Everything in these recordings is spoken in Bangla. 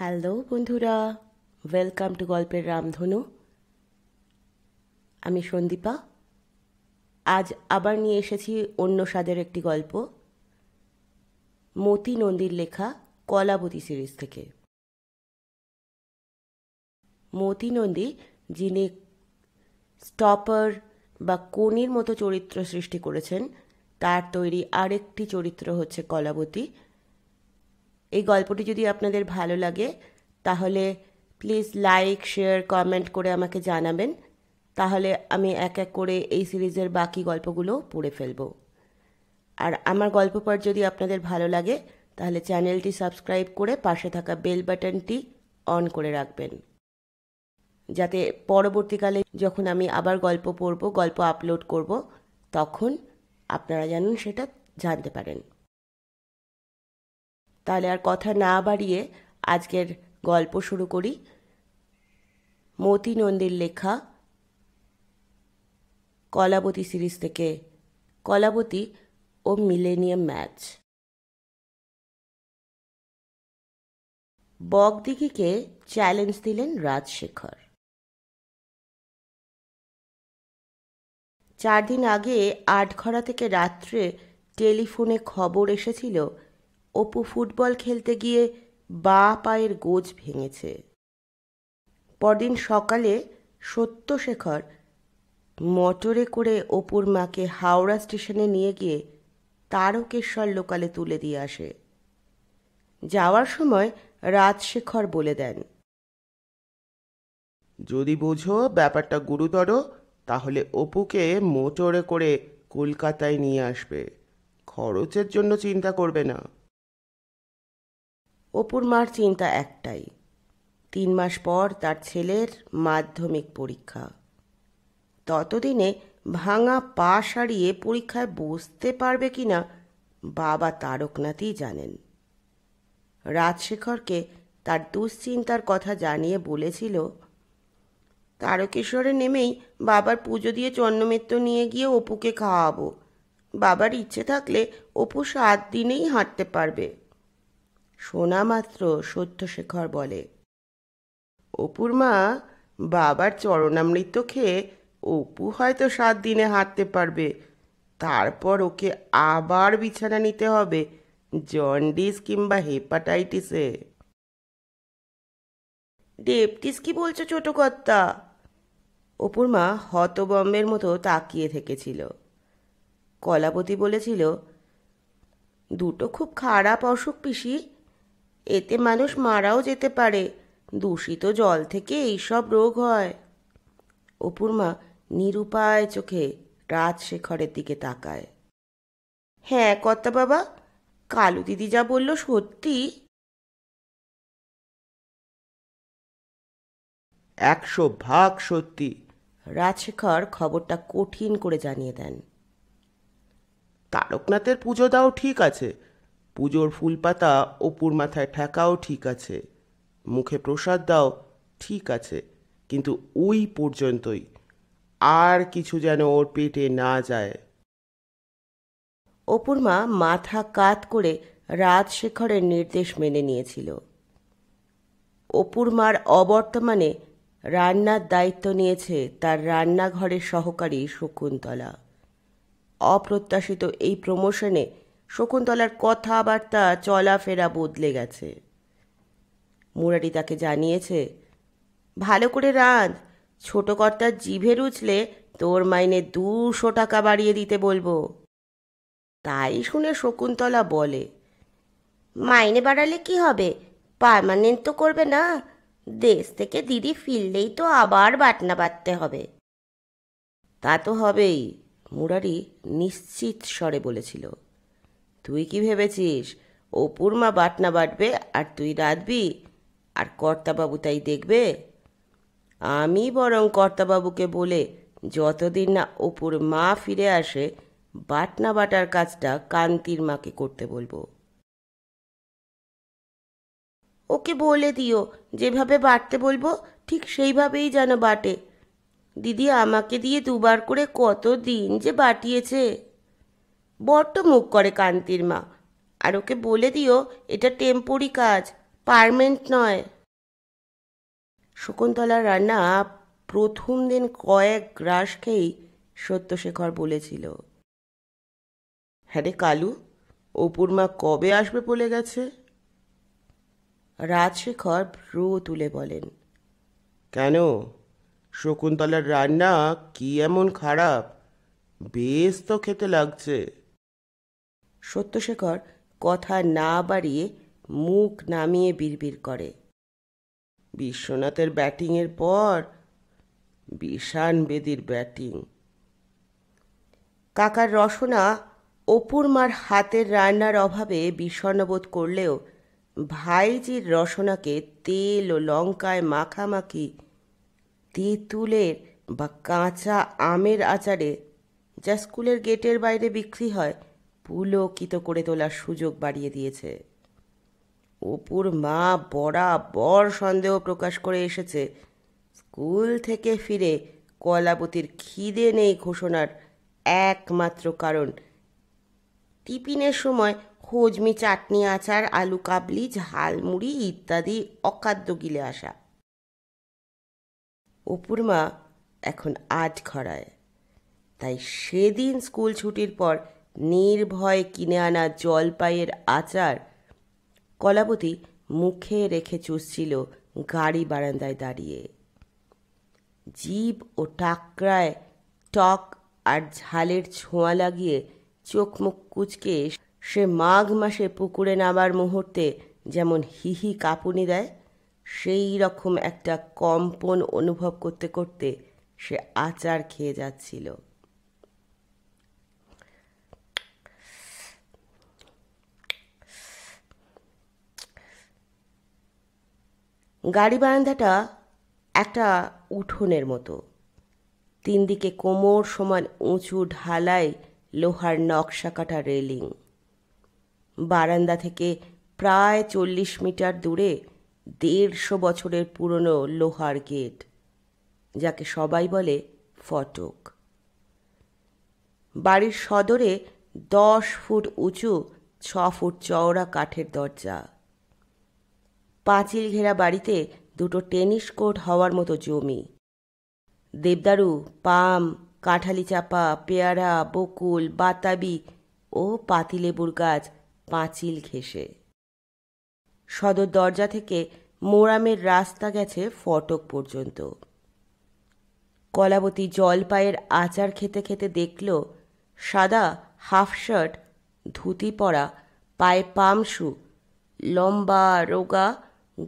হ্যালো বন্ধুরা ওয়েলকাম টু গল্পের রামধনু আমি সন্দীপা আজ আবার নিয়ে এসেছি অন্য স্বাদের একটি গল্প মতি নন্দীর লেখা কলাবতী সিরিজ থেকে মতি নন্দী যিনি স্টপার বা কোনির মতো চরিত্র সৃষ্টি করেছেন তার তৈরি আরেকটি চরিত্র হচ্ছে কলাবতী এই গল্পটি যদি আপনাদের ভালো লাগে তাহলে প্লিজ লাইক শেয়ার কমেন্ট করে আমাকে জানাবেন তাহলে আমি এক এক করে এই সিরিজের বাকি গল্পগুলো পড়ে ফেলব আর আমার গল্প পর যদি আপনাদের ভালো লাগে তাহলে চ্যানেলটি সাবস্ক্রাইব করে পাশে থাকা বেল বাটনটি অন করে রাখবেন যাতে পরবর্তীকালে যখন আমি আবার গল্প পড়ব গল্প আপলোড করব তখন আপনারা জানুন সেটা জানতে পারেন তাহলে আর কথা না বাড়িয়ে আজকের গল্প শুরু করি মতি নন্দীর লেখা কলাবতী সিরিজ থেকে কলাবতী ও মিলেনিয়াম ম্যাচ বগদিঘিকে চ্যালেঞ্জ দিলেন রাজশেখর চার দিন আগে আটঘরা থেকে রাত্রে টেলিফোনে খবর এসেছিল অপু ফুটবল খেলতে গিয়ে বা পায়ের গোজ ভেঙেছে পরদিন সকালে সত্যশেখর মোটরে করে অপুর মাকে হাওড়া স্টেশনে নিয়ে গিয়ে তারকেশ্বর লোকালে তুলে দিয়ে আসে যাওয়ার সময় রাজশেখর বলে দেন যদি বুঝো ব্যাপারটা গুরুতর তাহলে অপুকে মোটরে করে কলকাতায় নিয়ে আসবে খরচের জন্য চিন্তা করবে না অপুর মার চিন্তা একটাই তিন মাস পর তার ছেলের মাধ্যমিক পরীক্ষা ততদিনে ভাঙা পা সারিয়ে পরীক্ষায় বসতে পারবে কি না বাবা তারকনাথই জানেন রাজশেখরকে তার দুশ্চিন্তার কথা জানিয়ে বলেছিল তারকেশ্বরে নেমেই বাবার পুজো দিয়ে চন্দ্রমিত্র নিয়ে গিয়ে অপুকে খাওয়াবো বাবার ইচ্ছে থাকলে অপু সাত দিনেই হাঁটতে পারবে শোনা মাত্র সত্যশেখর বলে অপুর মা বাবার চরণামৃত খেয়ে অপু হয়তো সাত দিনে হাঁটতে পারবে তারপর ওকে আবার বিছানা নিতে হবে জন্ডিস কিংবা হেপাটাইটিসে ডেপটিস কি বলছো ছোট কর্তা অপুর মা হতবম্বের মতো তাকিয়ে থেকেছিল কলাপতি বলেছিল দুটো খুব খারাপ অসুখ পিসি এতে মানুষ মারাও যেতে পারে দূষিত জল থেকে এইসব রোগ হয় অপুর মা নিরুপায় চোখে রাজশেখরের দিকে তাকায় হ্যাঁ কর্তা বাবা কালু দিদি যা বলল সত্যি একশো ভাগ সত্যি রাজশেখর খবরটা কঠিন করে জানিয়ে দেন তারকনাথের পুজো দাও ঠিক আছে পুজোর ফুল পাতা অপুর মাথায় ঠেকাও ঠিক আছে মুখে প্রসাদ দাও ঠিক আছে কিন্তু ওই পর্যন্তই আর কিছু যেন ওর পেটে না যায় অপুর মা মাথা কাত করে রাজশেখরের নির্দেশ মেনে নিয়েছিল অপুর মার অবর্তমানে রান্নার দায়িত্ব নিয়েছে তার রান্নাঘরের সহকারী শকুন্তলা অপ্রত্যাশিত এই প্রমোশনে শকুন্তলার কথাবার্তা চলাফেরা বদলে গেছে মুরারি তাকে জানিয়েছে ভালো করে রাঁধ ছোট কর্তার জিভে রুচলে তোর মাইনে দুশো টাকা বাড়িয়ে দিতে বলবো তাই শুনে শকুন্তলা বলে মাইনে বাড়ালে কি হবে পারমানেন্ট তো করবে না দেশ থেকে দিদি ফিরলেই তো আবার বাটনা বাঁধতে হবে তা তো হবেই মুরারি নিশ্চিত স্বরে বলেছিল তুই কি ভেবেছিস অপুর মা বাটনা বাটবে আর তুই রাঁধবি আর কর্তাবাবু তাই দেখবে আমি বরং কর্তাবাবুকে বলে যতদিন না অপুর মা ফিরে আসে বাটনা বাটার কাজটা কান্তির মাকে করতে বলবো ওকে বলে দিও যেভাবে বাটতে বলবো ঠিক সেইভাবেই যেন বাটে দিদি আমাকে দিয়ে দুবার করে কত দিন যে বাটিয়েছে বড্ড মুখ করে কান্তির মা আর ওকে বলে দিও এটা টেম্পোরি কাজ পারমেন্ট নয় শকুন্তলার রান্না প্রথম দিন কয়েক গ্রাস খেয়েই সত্যশেখর বলেছিল হ্যাঁ রে কালু অপুর মা কবে আসবে বলে গেছে রাজশেখর রো তুলে বলেন কেন শকুন্তলার রান্না কি এমন খারাপ বেশ তো খেতে লাগছে সত্যশেখর কথা না বাড়িয়ে মুখ নামিয়ে বিড়বিড় করে বিশ্বনাথের ব্যাটিংয়ের পর বিশান বেদির ব্যাটিং কাকার রসনা অপুর মার হাতের রান্নার অভাবে বিষণ্ণবোধ করলেও ভাইজির রসনাকে তেল ও লঙ্কায় মাখামাখি তেঁতুলের বা কাঁচা আমের আচারে যা স্কুলের গেটের বাইরে বিক্রি হয় পুলকিত করে তোলার সুযোগ বাড়িয়ে দিয়েছে অপুর মা বরাবর সন্দেহ প্রকাশ করে এসেছে স্কুল থেকে ফিরে কলাবতীর খিদে নেই ঘোষণার একমাত্র কারণ টিফিনের সময় হজমি চাটনি আচার আলু কাবলি ঝালমুড়ি ইত্যাদি অকাদ্য গিলে আসা অপুর মা এখন আজ খড়ায় তাই সেদিন স্কুল ছুটির পর নির্ভয় কিনে আনা জলপাইয়ের আচার কলাবতী মুখে রেখে চুষছিল গাড়ি বারান্দায় দাঁড়িয়ে জীব ও টাকরায় টক আর ঝালের ছোঁয়া লাগিয়ে চোখ মুখ কুচকে সে মাঘ মাসে পুকুরে নামার মুহূর্তে যেমন হিহি কাঁপুনি দেয় সেই রকম একটা কম্পন অনুভব করতে করতে সে আচার খেয়ে যাচ্ছিল গাড়ি বারান্দাটা একটা উঠোনের মতো তিন দিকে কোমর সমান উঁচু ঢালাই লোহার নকশা কাটা রেলিং বারান্দা থেকে প্রায় চল্লিশ মিটার দূরে দেড়শো বছরের পুরনো লোহার গেট যাকে সবাই বলে ফটক বাড়ির সদরে দশ ফুট উঁচু ছ ফুট চওড়া কাঠের দরজা পাঁচিল ঘেরা বাড়িতে দুটো টেনিস কোর্ট হওয়ার মতো জমি দেবদারু পাম কাঁঠালি চাপা পেয়ারা বকুল বাতাবি ও পাতিলেবুর গাছ পাঁচিল ঘেঁষে সদর দরজা থেকে মোরামের রাস্তা গেছে ফটক পর্যন্ত কলাবতী জলপাইয়ের আচার খেতে খেতে দেখল সাদা হাফ শার্ট ধুতি পরা পায়ে পামশু লম্বা রোগা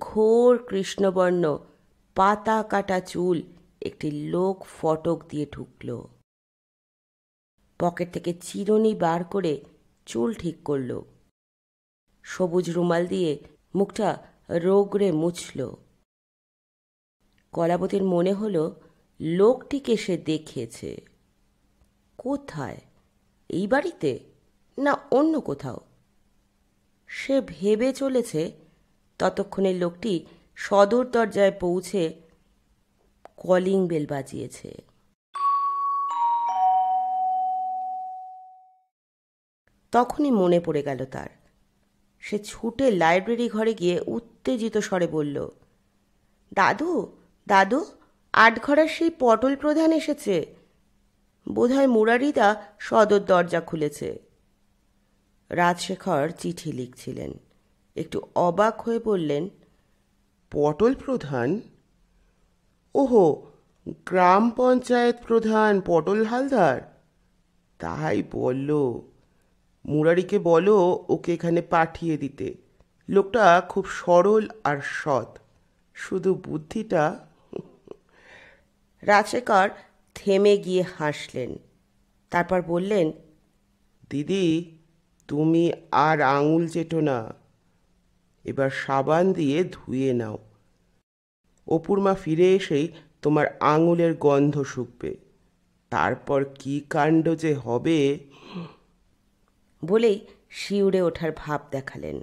ঘোর কৃষ্ণবর্ণ পাতা কাটা চুল একটি লোক ফটক দিয়ে ঢুকল পকেট থেকে চিরুনি বার করে চুল ঠিক করল সবুজ রুমাল দিয়ে মুখটা রোগড়ে মুছল কলাবতীর মনে হলো লোকটিকে সে দেখেছে কোথায় এই বাড়িতে না অন্য কোথাও সে ভেবে চলেছে ততক্ষণে লোকটি সদর দরজায় পৌঁছে কলিং বেল বাজিয়েছে তখনই মনে পড়ে গেল তার সে ছুটে লাইব্রেরি ঘরে গিয়ে উত্তেজিত স্বরে বলল দাদু দাদু আটঘরার সেই পটল প্রধান এসেছে বোধহয় মুরারিদা সদর দরজা খুলেছে রাজশেখর চিঠি লিখছিলেন একটু অবাক হয়ে বললেন পটল প্রধান ওহো গ্রাম পঞ্চায়েত প্রধান পটল হালদার তাই বলল মুরারিকে বলো ওকে এখানে পাঠিয়ে দিতে লোকটা খুব সরল আর সৎ শুধু বুদ্ধিটা রাজশেখর থেমে গিয়ে হাসলেন তারপর বললেন দিদি তুমি আর আঙুল চেটো না এবার সাবান দিয়ে ধুয়ে নাও অপুর মা ফিরে এসেই তোমার আঙুলের গন্ধ শুকবে তারপর কি কাণ্ড যে হবে বলেই শিউরে ওঠার ভাব দেখালেন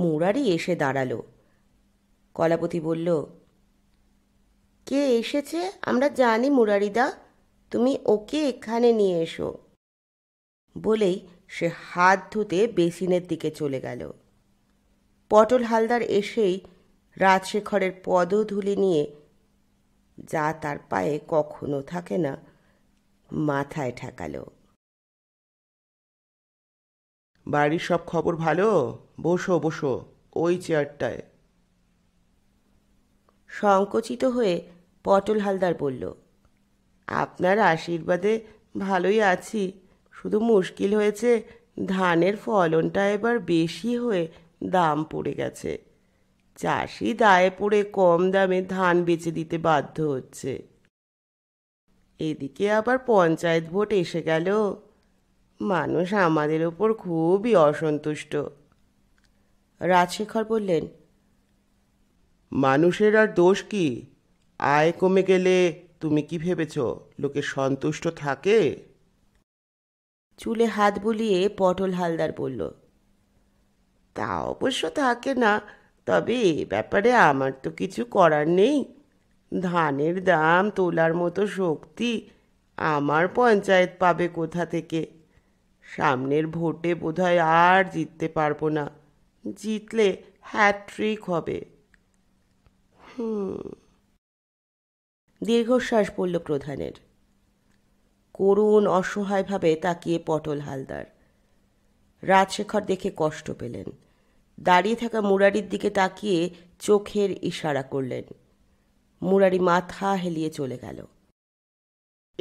মুরারি এসে দাঁড়ালো কলাপতি বলল কে এসেছে আমরা জানি মুরারিদা তুমি ওকে এখানে নিয়ে এসো বলেই সে হাত ধুতে বেসিনের দিকে চলে গেল পটল হালদার এসেই রাজশেখরের পদধুলি নিয়ে যা তার পায়ে কখনো থাকে না মাথায় ঠেকালো বাড়ির সব খবর ভালো বসো বসো ওই চেয়ারটায় সংকোচিত হয়ে পটল হালদার বলল আপনার আশীর্বাদে ভালোই আছি শুধু মুশকিল হয়েছে ধানের ফলনটা এবার বেশি হয়ে দাম পড়ে গেছে চাষি দায়ে পড়ে কম দামে ধান বেচে দিতে বাধ্য হচ্ছে এদিকে আবার পঞ্চায়েত ভোট এসে গেল মানুষ আমাদের ওপর খুবই অসন্তুষ্ট রাজশেখর বললেন মানুষের আর দোষ কি আয় কমে গেলে তুমি কি ভেবেছ লোকে সন্তুষ্ট থাকে চুলে হাত বুলিয়ে পটল হালদার বলল তা অবশ্য থাকে না তবে এ ব্যাপারে আমার তো কিছু করার নেই ধানের দাম তোলার মতো শক্তি আমার পঞ্চায়েত পাবে কোথা থেকে সামনের ভোটে বোধহয় আর জিততে পারবো না জিতলে হ্যাট্রিক হবে হুম দীর্ঘশ্বাস পড়ল প্রধানের করুণ অসহায়ভাবে তাকিয়ে পটল হালদার রাজশেখর দেখে কষ্ট পেলেন দাঁড়িয়ে থাকা মুরারির দিকে তাকিয়ে চোখের ইশারা করলেন মুরারি মাথা হেলিয়ে চলে গেল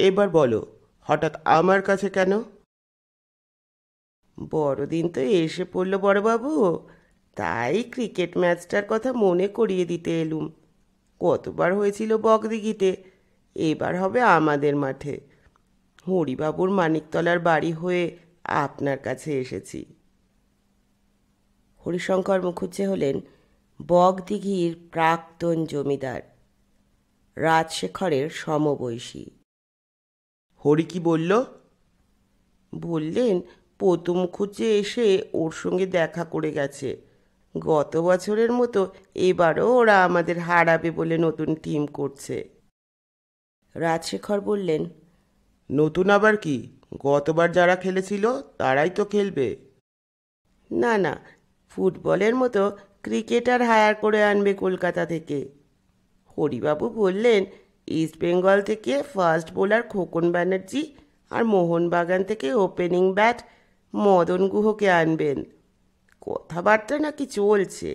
এবার বলো হঠাৎ আমার কাছে কেন বড়দিন তো এসে পড়ল বড়বাবু তাই ক্রিকেট ম্যাচটার কথা মনে করিয়ে দিতে এলুম কতবার হয়েছিল বকদিঘিতে এবার হবে আমাদের মাঠে হরিবাবুর মানিকতলার বাড়ি হয়ে আপনার কাছে এসেছি হরিশঙ্কর মুখুজ্জে হলেন বগদিঘির প্রাক্তন জমিদার রাজশেখরের সমবয়সী হরি কি বলল বললেন পতু মুখুজ্জে এসে ওর সঙ্গে দেখা করে গেছে গত বছরের মতো এবারও ওরা আমাদের হারাবে বলে নতুন টিম করছে রাজশেখর বললেন নতুন আবার কি গতবার যারা খেলেছিল তারাই তো খেলবে না না ফুটবলের মতো ক্রিকেটার হায়ার করে আনবে কলকাতা থেকে হরিবাবু বললেন ইস্ট বেঙ্গল থেকে ফার্স্ট বোলার খোকন ব্যানার্জি আর মোহনবাগান থেকে ওপেনিং ব্যাট মদন গুহকে আনবেন কথাবার্তা নাকি চলছে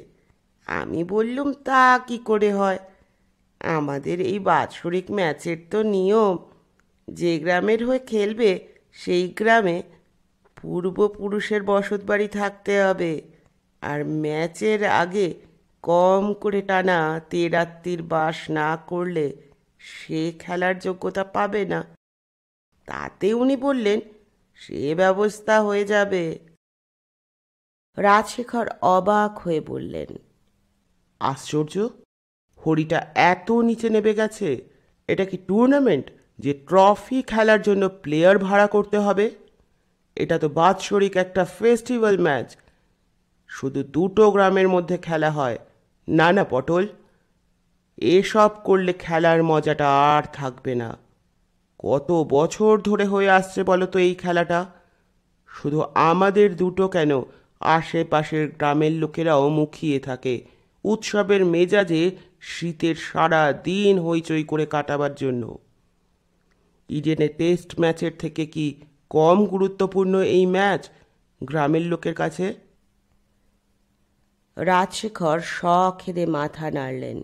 আমি বললুম তা কি করে হয় আমাদের এই বাৎসরিক ম্যাচের তো নিয়ম যে গ্রামের হয়ে খেলবে সেই গ্রামে পূর্বপুরুষের বসতবাড়ি থাকতে হবে আর ম্যাচের আগে কম করে টানা রাত্রির বাস না করলে সে খেলার যোগ্যতা পাবে না তাতে উনি বললেন সে ব্যবস্থা হয়ে যাবে রাজশেখর অবাক হয়ে বললেন আশ্চর্য হরিটা এত নিচে নেমে গেছে এটা কি টুর্নামেন্ট যে ট্রফি খেলার জন্য প্লেয়ার ভাড়া করতে হবে এটা তো বাৎসরিক একটা ফেস্টিভ্যাল ম্যাচ শুধু দুটো গ্রামের মধ্যে খেলা হয় না না পটল এসব করলে খেলার মজাটা আর থাকবে না কত বছর ধরে হয়ে আসছে বলো তো এই খেলাটা শুধু আমাদের দুটো কেন আশেপাশের গ্রামের লোকেরাও মুখিয়ে থাকে উৎসবের মেজাজে শীতের সারা দিন হইচই করে কাটাবার জন্য ইডেনে টেস্ট ম্যাচের থেকে কি কম গুরুত্বপূর্ণ এই ম্যাচ গ্রামের লোকের কাছে রাজশেখর সখেদে মাথা নাড়লেন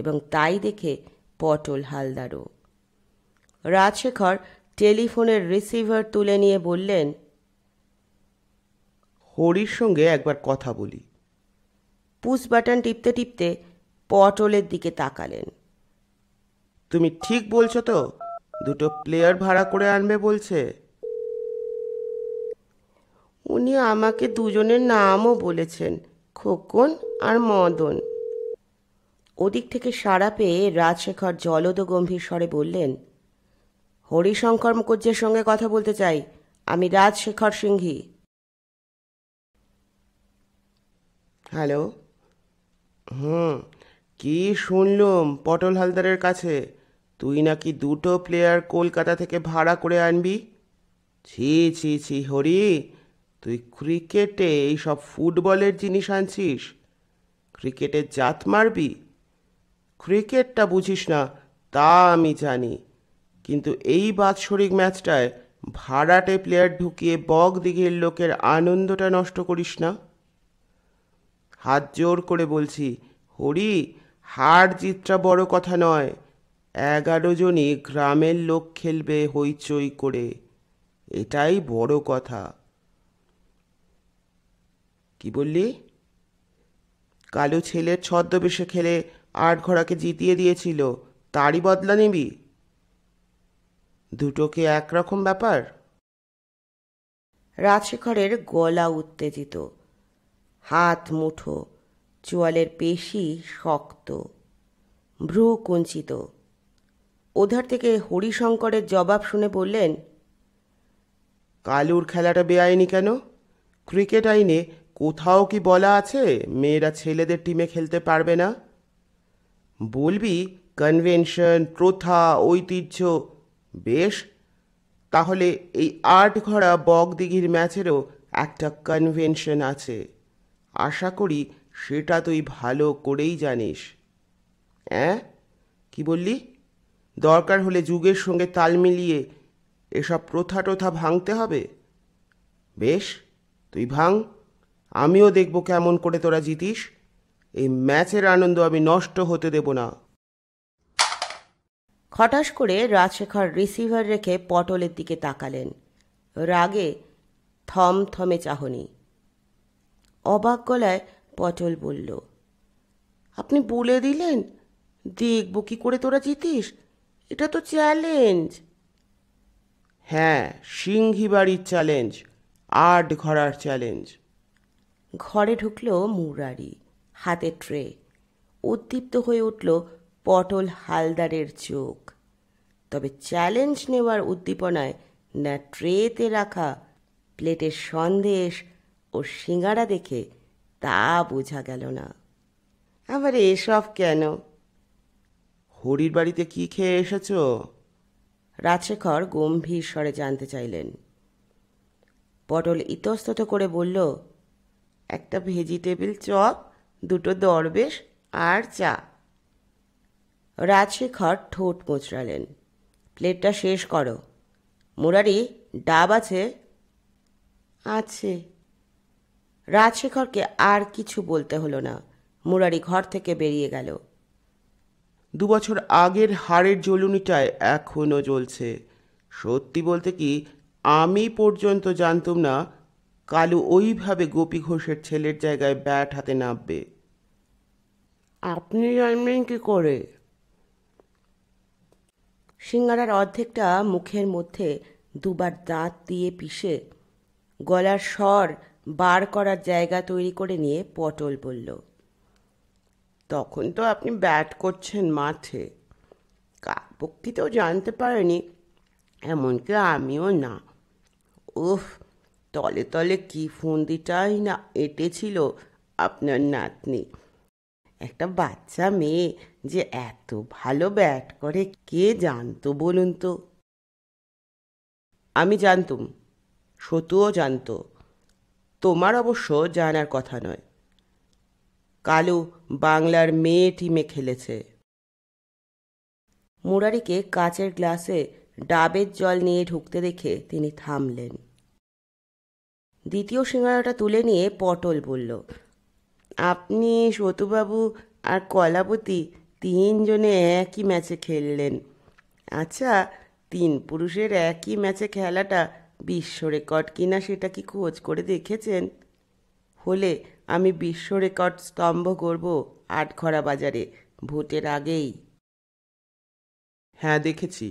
এবং তাই দেখে পটল হালদারও রাজশেখর টেলিফোনের রিসিভার তুলে নিয়ে বললেন হরির সঙ্গে একবার কথা বলি পুশ বাটন টিপতে টিপতে পটলের দিকে তাকালেন তুমি ঠিক বলছো তো দুটো প্লেয়ার ভাড়া করে আনবে বলছে উনি আমাকে দুজনের নামও বলেছেন খোকন আর মদন ওদিক থেকে সাড়া পেয়ে রাজশেখর জলদ গম্ভীর স্বরে বললেন হরিশঙ্কর মুখুজ্জের সঙ্গে কথা বলতে চাই আমি রাজশেখর সিংহি হ্যালো হুম কি শুনলুম পটল হালদারের কাছে তুই নাকি দুটো প্লেয়ার কলকাতা থেকে ভাড়া করে আনবি ছি ছি ছি হরি তুই ক্রিকেটে এই সব ফুটবলের জিনিস আনছিস ক্রিকেটে জাত মারবি ক্রিকেটটা বুঝিস না তা আমি জানি কিন্তু এই বাৎসরিক ম্যাচটায় ভাড়াটে প্লেয়ার ঢুকিয়ে বক দিঘির লোকের আনন্দটা নষ্ট করিস না হাত জোর করে বলছি হরি হার জিতটা বড় কথা নয় এগারো জনই গ্রামের লোক খেলবে হইচই করে এটাই বড় কথা কি বললি কালো ছেলের ছদ্মবেশে খেলে আট ঘোড়াকে জিতিয়ে দিয়েছিল তারই বদলা নিবি দুটোকে একরকম ব্যাপার রাজশেখরের গলা উত্তেজিত হাত মুঠো চোয়ালের পেশি শক্ত ভ্রু কুঞ্চিত ওধার থেকে হরিশঙ্করের জবাব শুনে বললেন কালুর খেলাটা বেআইনি কেন ক্রিকেট আইনে কোথাও কি বলা আছে মেয়েরা ছেলেদের টিমে খেলতে পারবে না বলবি কনভেনশন প্রথা ঐতিহ্য বেশ তাহলে এই আট ঘড়া বগদিঘির ম্যাচেরও একটা কনভেনশন আছে আশা করি সেটা তুই ভালো করেই জানিস হ্যাঁ কি বললি দরকার হলে যুগের সঙ্গে তাল মিলিয়ে এসব প্রথা টোথা ভাঙতে হবে বেশ তুই ভাঙ আমিও দেখব কেমন করে তোরা জিতিস এই ম্যাচের আনন্দ আমি নষ্ট হতে দেব না খটাস করে রাজশেখর রিসিভার রেখে পটলের দিকে তাকালেন রাগে থম থমে চাহনি অবাক গলায় পটল বলল আপনি বলে দিলেন দেখব কি করে তোরা জিতিস এটা তো চ্যালেঞ্জ হ্যাঁ সিংহিবাড়ির বাড়ির চ্যালেঞ্জ আট ঘরার চ্যালেঞ্জ ঘরে ঢুকল মুরারি হাতে ট্রে উদ্দীপ্ত হয়ে উঠল পটল হালদারের চোখ তবে চ্যালেঞ্জ নেওয়ার উদ্দীপনায় না ট্রেতে রাখা প্লেটের সন্দেশ ও সিঙ্গারা দেখে তা বোঝা গেল না আবার এসব কেন হরির বাড়িতে কি খেয়ে এসেছ রাজশেখর গম্ভীর স্বরে জানতে চাইলেন পটল ইতস্তত করে বলল একটা ভেজিটেবিল চপ দুটো দরবেশ আর চা রাজশেখর ঠোঁট মোচড়ালেন প্লেটটা শেষ করো মুরারি ডাব আছে আছে রাজশেখরকে আর কিছু বলতে হলো না মুরারি ঘর থেকে বেরিয়ে গেল দু বছর আগের হাড়ের জ্বলুনিটায় এখনও জ্বলছে সত্যি বলতে কি আমি পর্যন্ত জানতাম না কালু ওইভাবে গোপী ঘোষের ছেলের জায়গায় ব্যাট হাতে নামবে আপনি জানবেন কি করে সিঙ্গারার অর্ধেকটা মুখের মধ্যে দুবার দাঁত দিয়ে পিষে গলার স্বর বার করার জায়গা তৈরি করে নিয়ে পটল বলল তখন তো আপনি ব্যাট করছেন মাঠে পক্ষিতেও তো জানতে পারেনি এমনকি আমিও না উফ তলে তলে কি ফন্দিটাই না এঁটেছিল আপনার নাতনি একটা বাচ্চা মেয়ে যে এত ভালো ব্যাট করে কে জানতো বলুন তো আমি জানতুম সতুও জানতো তোমার অবশ্য জানার কথা নয় কালু বাংলার মেয়ে টিমে খেলেছে মুরারিকে কাচের গ্লাসে ডাবের জল নিয়ে ঢুকতে দেখে তিনি থামলেন দ্বিতীয় সিঙ্গারাটা তুলে নিয়ে পটল বলল আপনি সতুবাবু আর কলাপতি তিনজনে একই ম্যাচে খেললেন আচ্ছা তিন পুরুষের একই ম্যাচে খেলাটা বিশ্ব রেকর্ড কিনা সেটা কি খোঁজ করে দেখেছেন হলে আমি বিশ্ব রেকর্ড স্তম্ভ করব আটখরা বাজারে ভোটের আগেই হ্যাঁ দেখেছি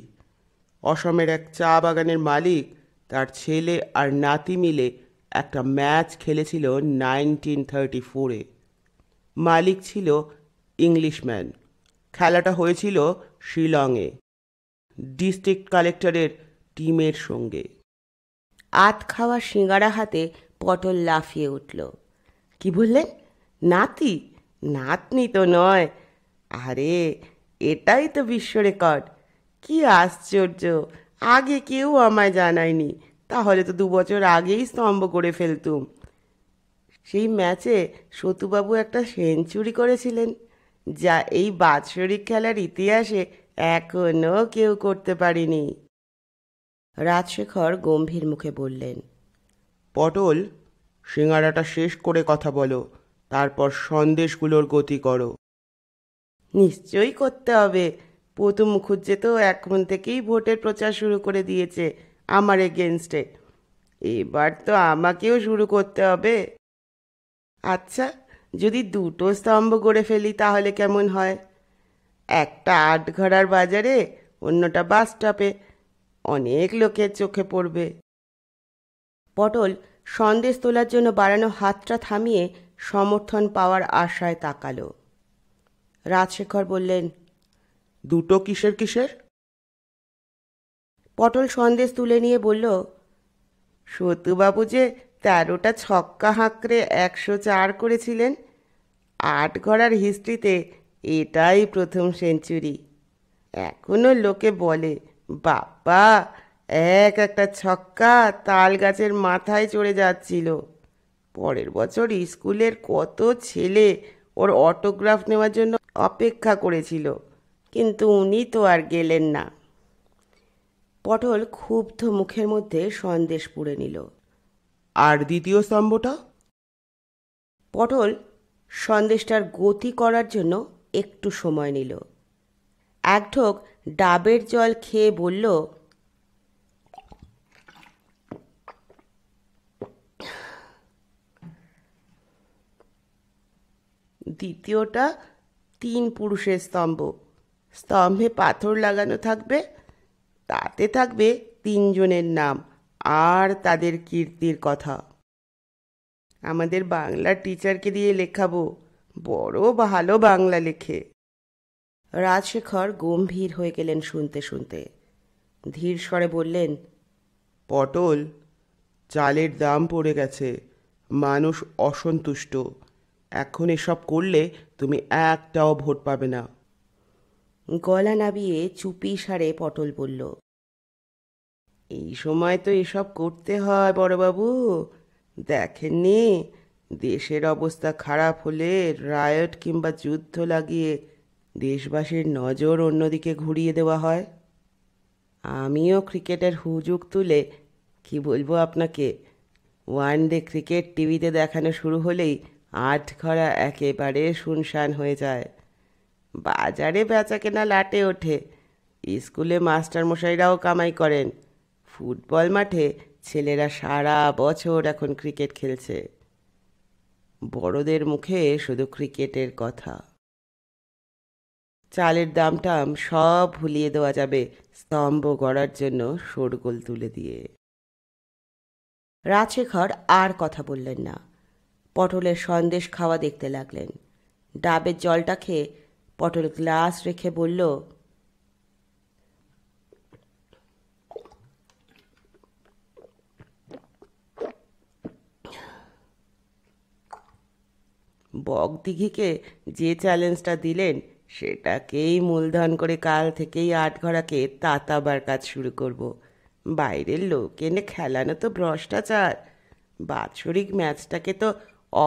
অসমের এক চা বাগানের মালিক তার ছেলে আর নাতি মিলে একটা ম্যাচ খেলেছিল নাইনটিন থার্টি ফোরে মালিক ছিল ইংলিশম্যান খেলাটা হয়েছিল শিলংয়ে ডিস্ট্রিক্ট কালেক্টরের টিমের সঙ্গে আত খাওয়া সিঙ্গারা হাতে পটল লাফিয়ে উঠল কি বললেন নাতি নাতনি তো নয় আরে এটাই তো বিশ্ব রেকর্ড কি আশ্চর্য আগে কেউ আমায় জানায়নি তাহলে তো দু বছর আগেই স্তম্ভ করে ফেলতুম সেই ম্যাচে সতুবাবু একটা সেঞ্চুরি করেছিলেন যা এই বাৎসরিক খেলার ইতিহাসে এখনও কেউ করতে পারেনি রাজশেখর গম্ভীর মুখে বললেন পটল সিঙ্গারাটা শেষ করে কথা বলো তারপর সন্দেশগুলোর গতি করো নিশ্চয়ই করতে হবে পতু মুখুজ্জে তো এখন থেকেই ভোটের প্রচার শুরু করে দিয়েছে আমার এগেনস্টে এবার তো আমাকেও শুরু করতে হবে আচ্ছা যদি দুটো স্তম্ভ গড়ে ফেলি তাহলে কেমন হয় একটা আটঘড়ার বাজারে অন্যটা বাস স্টপে অনেক লোকের চোখে পড়বে পটল সন্দেশ তোলার জন্য বাড়ানো হাতটা থামিয়ে সমর্থন পাওয়ার আশায় তাকালো রাজশেখর বললেন দুটো কিসের কিসের পটল সন্দেশ তুলে নিয়ে বলল সত্যবাবু যে তেরোটা ছক্কা হাঁকড়ে একশো চার করেছিলেন আট ঘোড়ার হিস্ট্রিতে এটাই প্রথম সেঞ্চুরি এখনও লোকে বলে বাবা এক একটা ছক্কা তাল গাছের মাথায় চড়ে যাচ্ছিল পরের বছর স্কুলের কত ছেলে ওর অটোগ্রাফ নেওয়ার জন্য অপেক্ষা করেছিল কিন্তু উনি তো আর গেলেন না পটল ক্ষুব্ধ মুখের মধ্যে সন্দেশ পুড়ে নিল আর দ্বিতীয় স্তম্ভটা পটল সন্দেশটার গতি করার জন্য একটু সময় নিল এক ঢোক ডাবের জল খেয়ে বলল দ্বিতীয়টা তিন পুরুষের স্তম্ভ স্তম্ভে পাথর লাগানো থাকবে তাতে থাকবে তিনজনের নাম আর তাদের কীর্তির কথা আমাদের বাংলার টিচারকে দিয়ে লেখাবো বড় ভালো বাংলা লেখে রাজশেখর গম্ভীর হয়ে গেলেন শুনতে শুনতে ধীর স্বরে বললেন পটল চালের দাম পড়ে গেছে মানুষ অসন্তুষ্ট এখন এসব করলে তুমি একটাও ভোট পাবে না গলা নাবিয়ে চুপি সারে পটল বলল এই সময় তো এসব করতে হয় বড়বাবু দেখেননি দেশের অবস্থা খারাপ হলে রায়ট কিংবা যুদ্ধ লাগিয়ে দেশবাসীর নজর অন্যদিকে ঘুরিয়ে দেওয়া হয় আমিও ক্রিকেটের হুজুক তুলে কি বলবো আপনাকে ওয়ান ডে ক্রিকেট টিভিতে দেখানো শুরু হলেই ঘরা একেবারে শুনশান হয়ে যায় বাজারে বেচাকেনা লাটে ওঠে স্কুলে মাস্টারমশাইরাও কামাই করেন ফুটবল মাঠে ছেলেরা সারা বছর এখন ক্রিকেট খেলছে বড়দের মুখে শুধু ক্রিকেটের কথা চালের দামটাম সব ভুলিয়ে দেওয়া যাবে স্তম্ভ গড়ার জন্য শোরগোল তুলে দিয়ে রাজশেখর আর কথা বললেন না পটলের সন্দেশ খাওয়া দেখতে লাগলেন ডাবের জলটা খেয়ে পটল গ্লাস রেখে বলল বগদিঘিকে যে চ্যালেঞ্জটা দিলেন সেটাকেই মূলধন করে কাল থেকেই আটঘরাকে তাতাবার কাজ শুরু করব। বাইরের লোক এনে খেলানো তো ভ্রষ্টাচার বাৎসরিক ম্যাচটাকে তো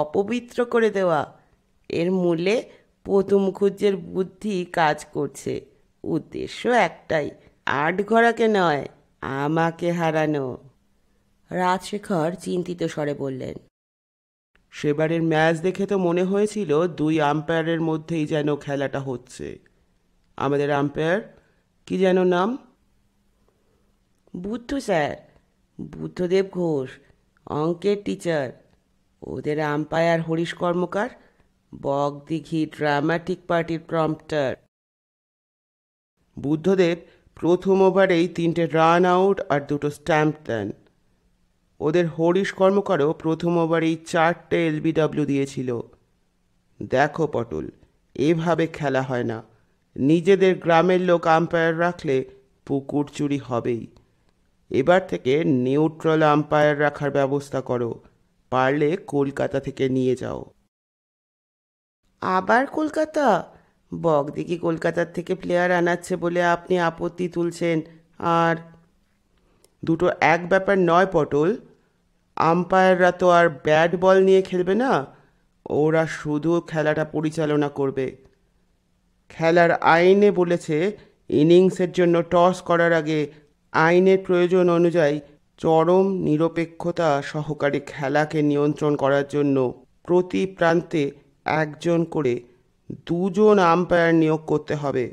অপবিত্র করে দেওয়া এর মূলে পতু মুখুজ্জের বুদ্ধি কাজ করছে উদ্দেশ্য একটাই আট ঘোড়াকে নয় আমাকে হারানো রাজশেখর চিন্তিত স্বরে বললেন সেবারের ম্যাচ দেখে তো মনে হয়েছিল দুই আম্পায়ারের মধ্যেই যেন খেলাটা হচ্ছে আমাদের আম্পায়ার কি যেন নাম বুদ্ধ স্যার বুদ্ধদেব ঘোষ অঙ্কের টিচার ওদের আম্পায়ার হরিশ কর্মকার বগদিঘি ড্রামাটিক পার্টির প্রম্পটার বুদ্ধদেব প্রথম ওভারেই তিনটে রান আউট আর দুটো স্ট্যাম্প দেন ওদের হরিশ কর্মকারও প্রথম ওভারেই চারটে এলবিডাব্লিউ দিয়েছিল দেখো পটল এভাবে খেলা হয় না নিজেদের গ্রামের লোক আম্পায়ার রাখলে পুকুর চুরি হবেই এবার থেকে নিউট্রাল আম্পায়ার রাখার ব্যবস্থা করো পারলে কলকাতা থেকে নিয়ে যাও আবার কলকাতা বক দেখি কলকাতার থেকে প্লেয়ার আনাচ্ছে বলে আপনি আপত্তি তুলছেন আর দুটো এক ব্যাপার নয় পটল আম্পায়াররা তো আর ব্যাট বল নিয়ে খেলবে না ওরা শুধু খেলাটা পরিচালনা করবে খেলার আইনে বলেছে ইনিংসের জন্য টস করার আগে আইনের প্রয়োজন অনুযায়ী চরম নিরপেক্ষতা সহকারে খেলাকে নিয়ন্ত্রণ করার জন্য প্রতি প্রান্তে একজন করে দুজন আম্পায়ার নিয়োগ করতে হবে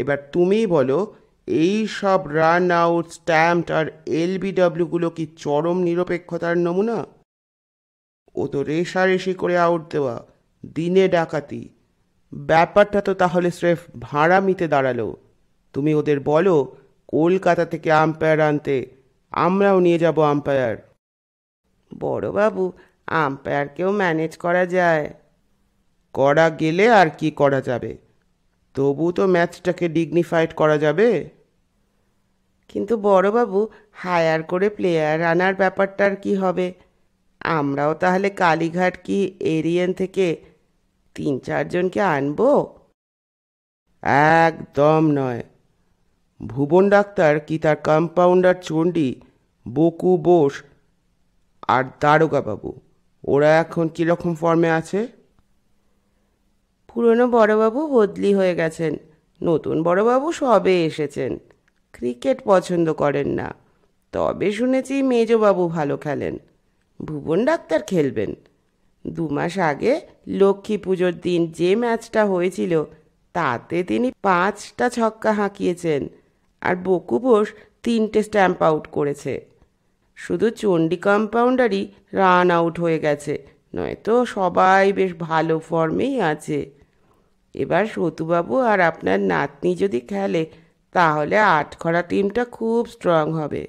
এবার তুমি বলো এই সব রান আউট স্ট্যাম্প আর এলবিডব্লিউগুলো কি চরম নিরপেক্ষতার নমুনা ও তো রেশারেশি করে আউট দেওয়া দিনে ডাকাতি ব্যাপারটা তো তাহলে স্রেফ মিতে দাঁড়ালো তুমি ওদের বলো কলকাতা থেকে আম্পায়ার আনতে আমরাও নিয়ে যাব আম্পায়ার বড়বাবু আম্পায়ারকেও ম্যানেজ করা যায় করা গেলে আর কি করা যাবে তবু তো ম্যাচটাকে ডিগনিফাইড করা যাবে কিন্তু বড়বাবু হায়ার করে প্লেয়ার আনার ব্যাপারটার কি হবে আমরাও তাহলে কালীঘাট কি এরিয়ান থেকে তিন চারজনকে আনবো একদম নয় ভুবন ডাক্তার কি তার কম্পাউন্ডার চণ্ডী বকু বোস আর দারোগাবাবু ওরা এখন কীরকম ফর্মে আছে পুরনো বড়বাবু বদলি হয়ে গেছেন নতুন বড়বাবু সবে এসেছেন ক্রিকেট পছন্দ করেন না তবে শুনেছি মেজবাবু ভালো খেলেন ভুবন ডাক্তার খেলবেন দু মাস আগে লক্ষ্মী পুজোর দিন যে ম্যাচটা হয়েছিল তাতে তিনি পাঁচটা ছক্কা হাঁকিয়েছেন আর বকু বোস তিনটে স্ট্যাম্প আউট করেছে শুধু চণ্ডী কম্পাউন্ডারই রান আউট হয়ে গেছে নয়তো সবাই বেশ ভালো ফর্মেই আছে এবার সতুবাবু আর আপনার নাতনি যদি খেলে তাহলে আটখরা টিমটা খুব স্ট্রং হবে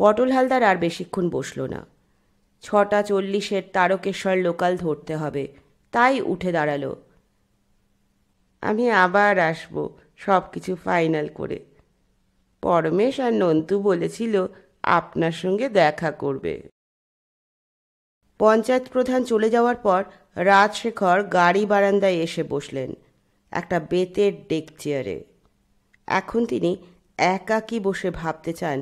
পটল হালদার আর বেশিক্ষণ বসল না ছটা চল্লিশের তারকেশ্বর লোকাল ধরতে হবে তাই উঠে দাঁড়ালো আমি আবার আসব সব কিছু ফাইনাল করে পরমেশ আর নন্তু বলেছিল আপনার সঙ্গে দেখা করবে পঞ্চায়েত প্রধান চলে যাওয়ার পর রাজশেখর গাড়ি বারান্দায় এসে বসলেন একটা বেতের ডেক চেয়ারে এখন তিনি একাকি বসে ভাবতে চান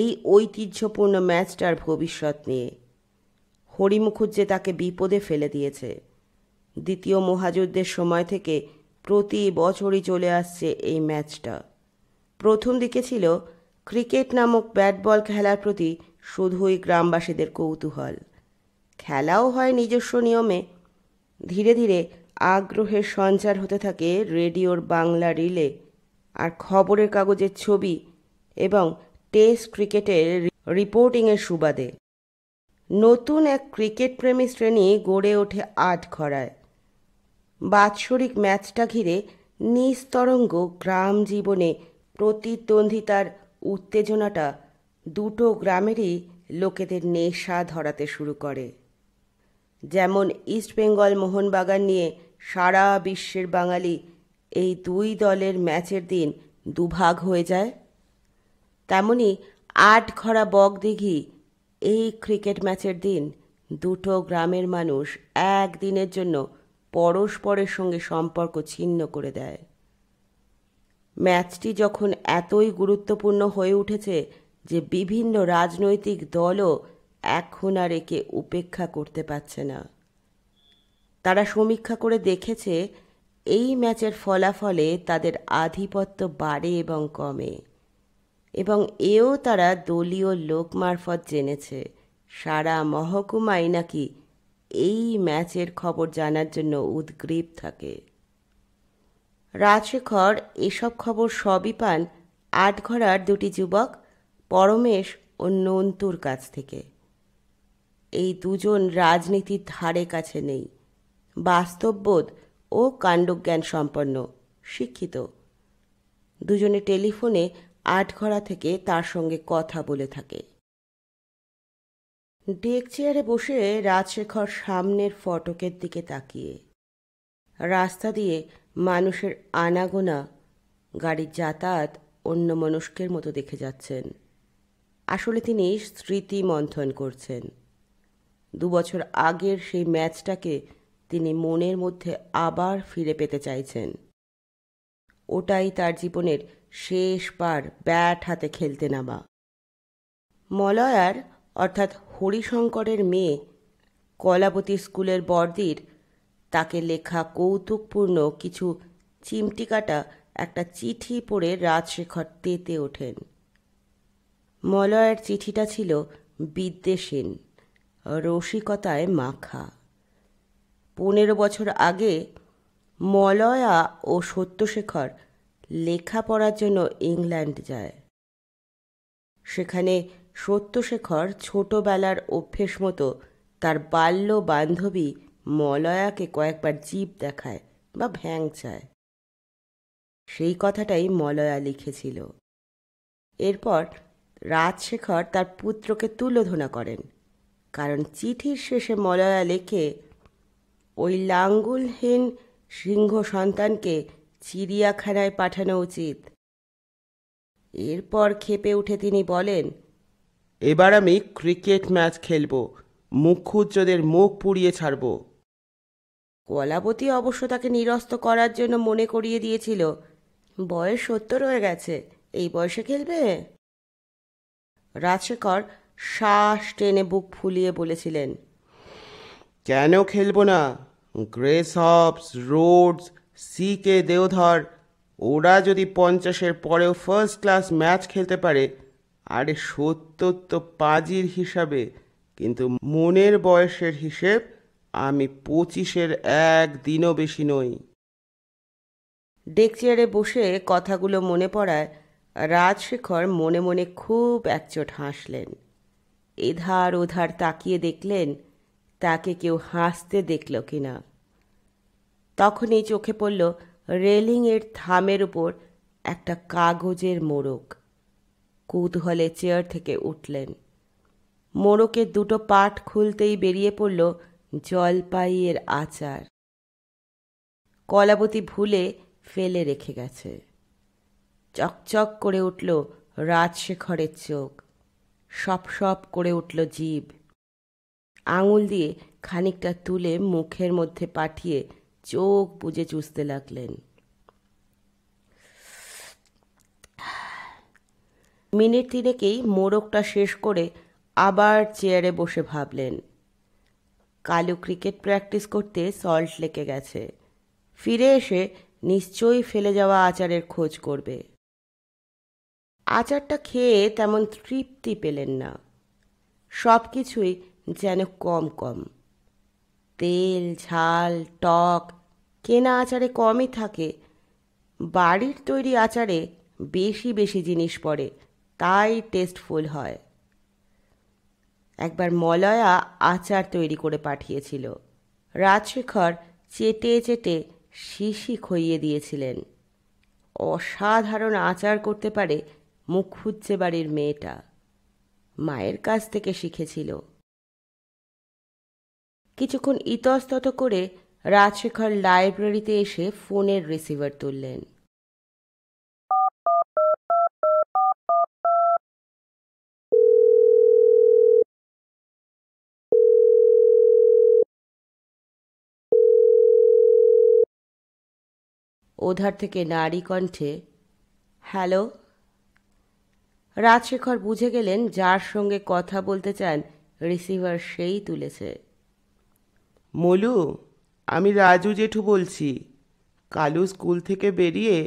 এই ঐতিহ্যপূর্ণ ম্যাচটার ভবিষ্যৎ নিয়ে হরিমুখুজ্জে তাকে বিপদে ফেলে দিয়েছে দ্বিতীয় মহাযুদ্ধের সময় থেকে প্রতি বছরই চলে আসছে এই ম্যাচটা প্রথম দিকে ছিল ক্রিকেট নামক ব্যাট বল খেলার প্রতি শুধুই গ্রামবাসীদের কৌতূহল খেলাও হয় নিজস্ব নিয়মে ধীরে ধীরে আগ্রহের সঞ্চার হতে থাকে রেডিওর বাংলা রিলে আর খবরের কাগজের ছবি এবং টেস্ট ক্রিকেটের রিপোর্টিংয়ের সুবাদে নতুন এক ক্রিকেট প্রেমী শ্রেণী গড়ে ওঠে আট খরায় বাৎসরিক ম্যাচটা ঘিরে নিস্তরঙ্গ গ্রাম জীবনে প্রতিদ্বন্দ্বিতার উত্তেজনাটা দুটো গ্রামেরই লোকেদের নেশা ধরাতে শুরু করে যেমন ইস্টবেঙ্গল মোহনবাগান নিয়ে সারা বিশ্বের বাঙালি এই দুই দলের ম্যাচের দিন দুভাগ হয়ে যায় তেমনি বক বকদিঘি এই ক্রিকেট ম্যাচের দিন দুটো গ্রামের মানুষ একদিনের জন্য পরস্পরের সঙ্গে সম্পর্ক ছিন্ন করে দেয় ম্যাচটি যখন এতই গুরুত্বপূর্ণ হয়ে উঠেছে যে বিভিন্ন রাজনৈতিক দলও এখন আর একে উপেক্ষা করতে পারছে না তারা সমীক্ষা করে দেখেছে এই ম্যাচের ফলাফলে তাদের আধিপত্য বাড়ে এবং কমে এবং এও তারা দলীয় লোক মারফত জেনেছে সারা মহকুমাই নাকি এই ম্যাচের খবর জানার জন্য উদ্গ্রীব থাকে রাজশেখর এসব খবর সবই পান আটঘরার দুটি যুবক পরমেশ ও নন্তুর কাছ থেকে এই দুজন রাজনীতির ধারে কাছে নেই বাস্তববোধ ও কাণ্ডজ্ঞান সম্পন্ন শিক্ষিত দুজনে টেলিফোনে আটঘরা থেকে তার সঙ্গে কথা বলে থাকে ডেক চেয়ারে বসে রাজশেখর সামনের ফটকের দিকে তাকিয়ে রাস্তা দিয়ে মানুষের আনাগোনা গাড়ির যাতায়াত অন্য মনস্কের মতো দেখে যাচ্ছেন আসলে তিনি স্মৃতি মন্থন করছেন দুবছর আগের সেই ম্যাচটাকে তিনি মনের মধ্যে আবার ফিরে পেতে চাইছেন ওটাই তার জীবনের শেষবার ব্যাট হাতে খেলতে নামা মলয়ার অর্থাৎ হরিশঙ্করের মেয়ে কলাবতী স্কুলের বর্দির তাকে লেখা কৌতুকপূর্ণ কিছু চিমটি কাটা একটা চিঠি পড়ে রাজশেখর তেতে ওঠেন মলয়ের চিঠিটা ছিল বিদ্বেষীন রসিকতায় মাখা পনেরো বছর আগে মলয়া ও সত্যশেখর লেখাপড়ার জন্য ইংল্যান্ড যায় সেখানে সত্যশেখর ছোটবেলার অভ্যেস মতো তার বাল্য বান্ধবী মলয়াকে কয়েকবার জীব দেখায় বা ভ্যাং চায় সেই কথাটাই মলয়া লিখেছিল এরপর রাজশেখর তার পুত্রকে তুলোধনা করেন কারণ চিঠির শেষে মলয়া লেখে ওই লাঙ্গুলহীন সিংহ সন্তানকে চিড়িয়াখানায় পাঠানো উচিত এরপর খেপে উঠে তিনি বলেন এবার আমি ক্রিকেট ম্যাচ খেলব মুখুজ্জদের মুখ পুড়িয়ে ছাড়ব কলাবতী অবশ্য তাকে নিরস্ত করার জন্য মনে করিয়ে দিয়েছিল বয়স সত্তর হয়ে গেছে এই বয়সে খেলবে রাজশেখর শ্বাস টেনে বুক ফুলিয়ে বলেছিলেন কেন খেলবো না Grace Hobbs Rhodes C K Deodhar ওরা যদি পঞ্চাশের পরেও ফার্স্ট ক্লাস ম্যাচ খেলতে পারে আরে সত্তর তো পাজির হিসাবে কিন্তু মনের বয়সের হিসেব আমি পঁচিশের এক দিনও বেশি নই ডেকচেয়ারে বসে কথাগুলো মনে পড়ায় রাজশেখর মনে মনে খুব একচোট হাসলেন এধার ওধার তাকিয়ে দেখলেন তাকে কেউ হাসতে দেখল কিনা তখনই চোখে পড়ল রেলিংয়ের থামের উপর একটা কাগজের মোড়ক কুতূহলে চেয়ার থেকে উঠলেন মোড়কের দুটো পাট খুলতেই বেরিয়ে পড়ল জলপাইয়ের আচার কলাবতী ভুলে ফেলে রেখে গেছে চকচক করে উঠল রাজশেখরের চোখ সপ সপ করে উঠল জীব আঙুল দিয়ে খানিকটা তুলে মুখের মধ্যে পাঠিয়ে চোখ বুঝে চুষতে লাগলেন মিনিট তিনেকেই মোড়কটা শেষ করে আবার চেয়ারে বসে ভাবলেন কালু ক্রিকেট প্র্যাকটিস করতে সল্ট লেকে গেছে ফিরে এসে নিশ্চয়ই ফেলে যাওয়া আচারের খোঁজ করবে আচারটা খেয়ে তেমন তৃপ্তি পেলেন না সব কিছুই যেন কম কম তেল ঝাল টক কেনা আচারে কমই থাকে বাড়ির তৈরি আচারে বেশি বেশি জিনিস পড়ে তাই টেস্টফুল হয় একবার মলয়া আচার তৈরি করে পাঠিয়েছিল রাজশেখর চেটে চেটে শিশি খইয়ে দিয়েছিলেন অসাধারণ আচার করতে পারে মুখ খুঁজছে বাড়ির মেয়েটা মায়ের কাছ থেকে শিখেছিল কিছুক্ষণ ইতস্তত করে রাজশেখর লাইব্রেরিতে এসে ফোনের রিসিভার তুললেন ওধার থেকে নারী কণ্ঠে হ্যালো রাজশেখর বুঝে গেলেন যার সঙ্গে কথা বলতে চান রিসিভার সেই তুলেছে মলু আমি রাজু জেঠু বলছি কালু স্কুল থেকে বেরিয়ে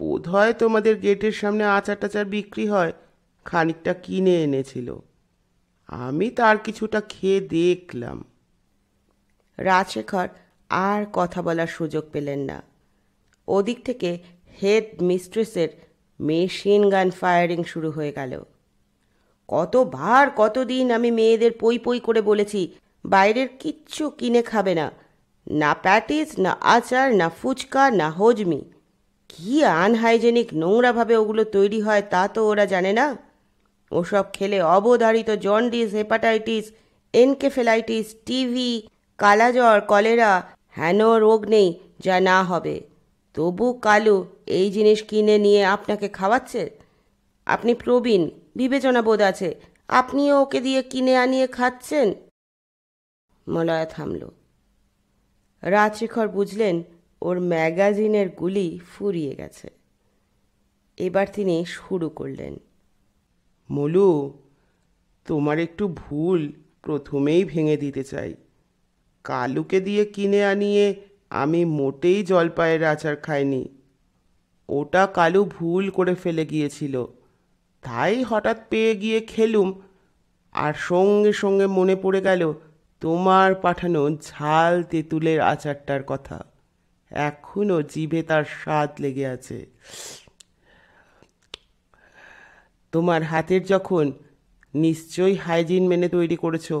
বোধ হয় তোমাদের গেটের সামনে আচার টাচার বিক্রি হয় খানিকটা কিনে এনেছিল আমি তার কিছুটা খেয়ে দেখলাম রাজশেখর আর কথা বলার সুযোগ পেলেন না ওদিক থেকে হেড মিস্ট্রেসের মেশিন গান ফায়ারিং শুরু হয়ে গেল কতবার কতদিন আমি মেয়েদের পই পই করে বলেছি বাইরের কিচ্ছু কিনে খাবে না না প্যাটিস না আচার না ফুচকা না হজমি কি আনহাইজেনিক নোংরাভাবে ওগুলো তৈরি হয় তা তো ওরা জানে না ওসব খেলে অবধারিত জন্ডিস হেপাটাইটিস এনকেফেলাইটিস টিভি কালাজ্বর কলেরা হেন রোগ নেই যা না হবে তবু কালু এই জিনিস কিনে নিয়ে আপনাকে খাওয়াচ্ছে আপনি প্রবীণ বিবেচনা বোধ আছে আপনিও ওকে দিয়ে কিনে আনিয়ে খাচ্ছেন মলয়া থামল রাজশেখর বুঝলেন ওর ম্যাগাজিনের গুলি ফুরিয়ে গেছে এবার তিনি শুরু করলেন মলু তোমার একটু ভুল প্রথমেই ভেঙে দিতে চাই কালুকে দিয়ে কিনে আনিয়ে আমি মোটেই জলপাইয়ের আচার খাইনি ওটা কালু ভুল করে ফেলে গিয়েছিল তাই হঠাৎ পেয়ে গিয়ে খেলুম আর সঙ্গে সঙ্গে মনে পড়ে গেল তোমার পাঠানো ঝাল তেঁতুলের আচারটার কথা এখনও জিভে তার স্বাদ লেগে আছে তোমার হাতের যখন নিশ্চয়ই হাইজিন মেনে তৈরি করেছো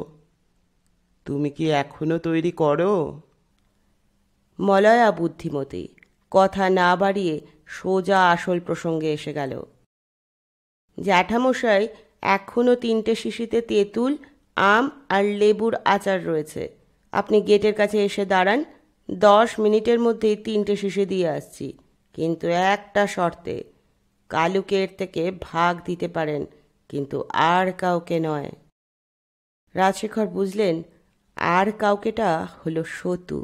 তুমি কি এখনও তৈরি করো মলয়া বুদ্ধিমতী কথা না বাড়িয়ে সোজা আসল প্রসঙ্গে এসে গেল জ্যাঠামশাই এখনও তিনটে শিশিতে তেঁতুল আম আর লেবুর আচার রয়েছে আপনি গেটের কাছে এসে দাঁড়ান দশ মিনিটের মধ্যেই তিনটে শিশি দিয়ে আসছি কিন্তু একটা শর্তে কালুকে এর থেকে ভাগ দিতে পারেন কিন্তু আর কাউকে নয় রাজশেখর বুঝলেন আর কাউকেটা হলো সতু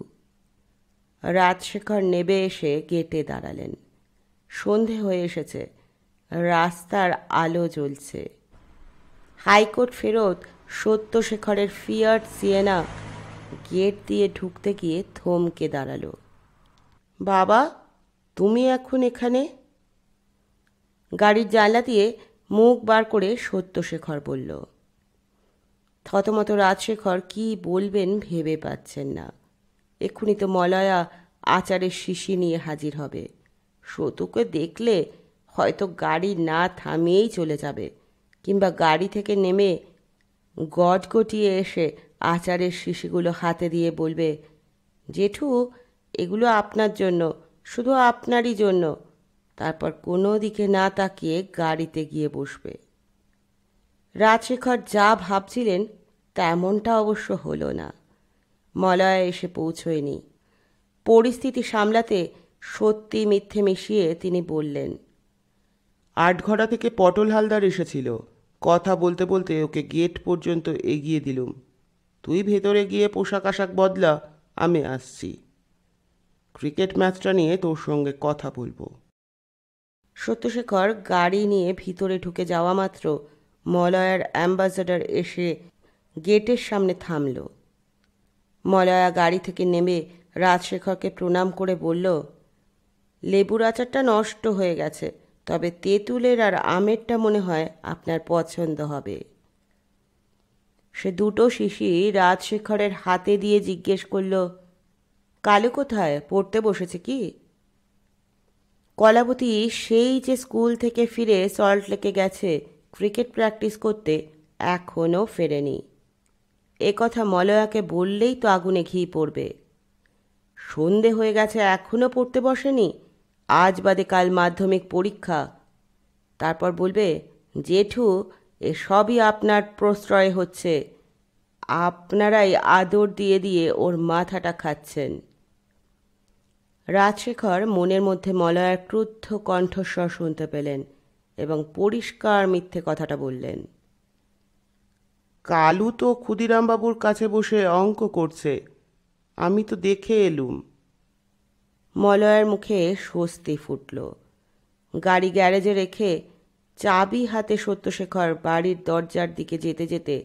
রাজশেখর নেবে এসে গেটে দাঁড়ালেন সন্ধে হয়ে এসেছে রাস্তার আলো জ্বলছে হাইকোর্ট ফেরত সত্যশেখরের ফিয়ার সিয়েনা গেট দিয়ে ঢুকতে গিয়ে থমকে দাঁড়ালো বাবা তুমি এখন এখানে গাড়ির জানলা দিয়ে মুখ বার করে সত্যশেখর বলল থতমত রাজশেখর কি বলবেন ভেবে পাচ্ছেন না এক্ষুনি তো মলয়া আচারের শিশি নিয়ে হাজির হবে সতুকে দেখলে হয়তো গাড়ি না থামিয়েই চলে যাবে কিংবা গাড়ি থেকে নেমে গটগটিয়ে এসে আচারের শিশিগুলো হাতে দিয়ে বলবে জেঠু এগুলো আপনার জন্য শুধু আপনারই জন্য তারপর কোনো দিকে না তাকিয়ে গাড়িতে গিয়ে বসবে রাজশেখর যা ভাবছিলেন তেমনটা অবশ্য হলো না মলয়া এসে পৌঁছয়নি পরিস্থিতি সামলাতে সত্যি মিথ্যে মিশিয়ে তিনি বললেন আটঘড়া থেকে পটল হালদার এসেছিল কথা বলতে বলতে ওকে গেট পর্যন্ত এগিয়ে দিলুম তুই ভেতরে গিয়ে পোশাক আশাক বদলা আমি আসছি ক্রিকেট ম্যাচটা নিয়ে তোর সঙ্গে কথা বলবো সত্যশেখর গাড়ি নিয়ে ভিতরে ঢুকে যাওয়া মাত্র মলয়ার অ্যাম্বাসেডর এসে গেটের সামনে থামলো মলয়া গাড়ি থেকে নেমে রাজশেখরকে প্রণাম করে বলল লেবুর আচারটা নষ্ট হয়ে গেছে তবে তেঁতুলের আর আমেরটা মনে হয় আপনার পছন্দ হবে সে দুটো শিশি রাজশেখরের হাতে দিয়ে জিজ্ঞেস করল কালো কোথায় পড়তে বসেছে কি কলাবতী সেই যে স্কুল থেকে ফিরে সল্ট লেকে গেছে ক্রিকেট প্র্যাকটিস করতে এখনও ফেরেনি এ কথা মলয়াকে বললেই তো আগুনে ঘি পড়বে সন্ধে হয়ে গেছে এখনও পড়তে বসেনি আজ বাদে কাল মাধ্যমিক পরীক্ষা তারপর বলবে জেঠু এসবই আপনার প্রশ্রয় হচ্ছে আপনারাই আদর দিয়ে দিয়ে ওর মাথাটা খাচ্ছেন রাজশেখর মনের মধ্যে মলয়ার ক্রুদ্ধ কণ্ঠস্বর শুনতে পেলেন এবং পরিষ্কার মিথ্যে কথাটা বললেন কালু তো ক্ষুদিরামবাবুর কাছে বসে অঙ্ক করছে আমি তো দেখে এলুম মলয়ের মুখে স্বস্তি ফুটল গাড়ি গ্যারেজে রেখে চাবি হাতে সত্যশেখর বাড়ির দরজার দিকে যেতে যেতে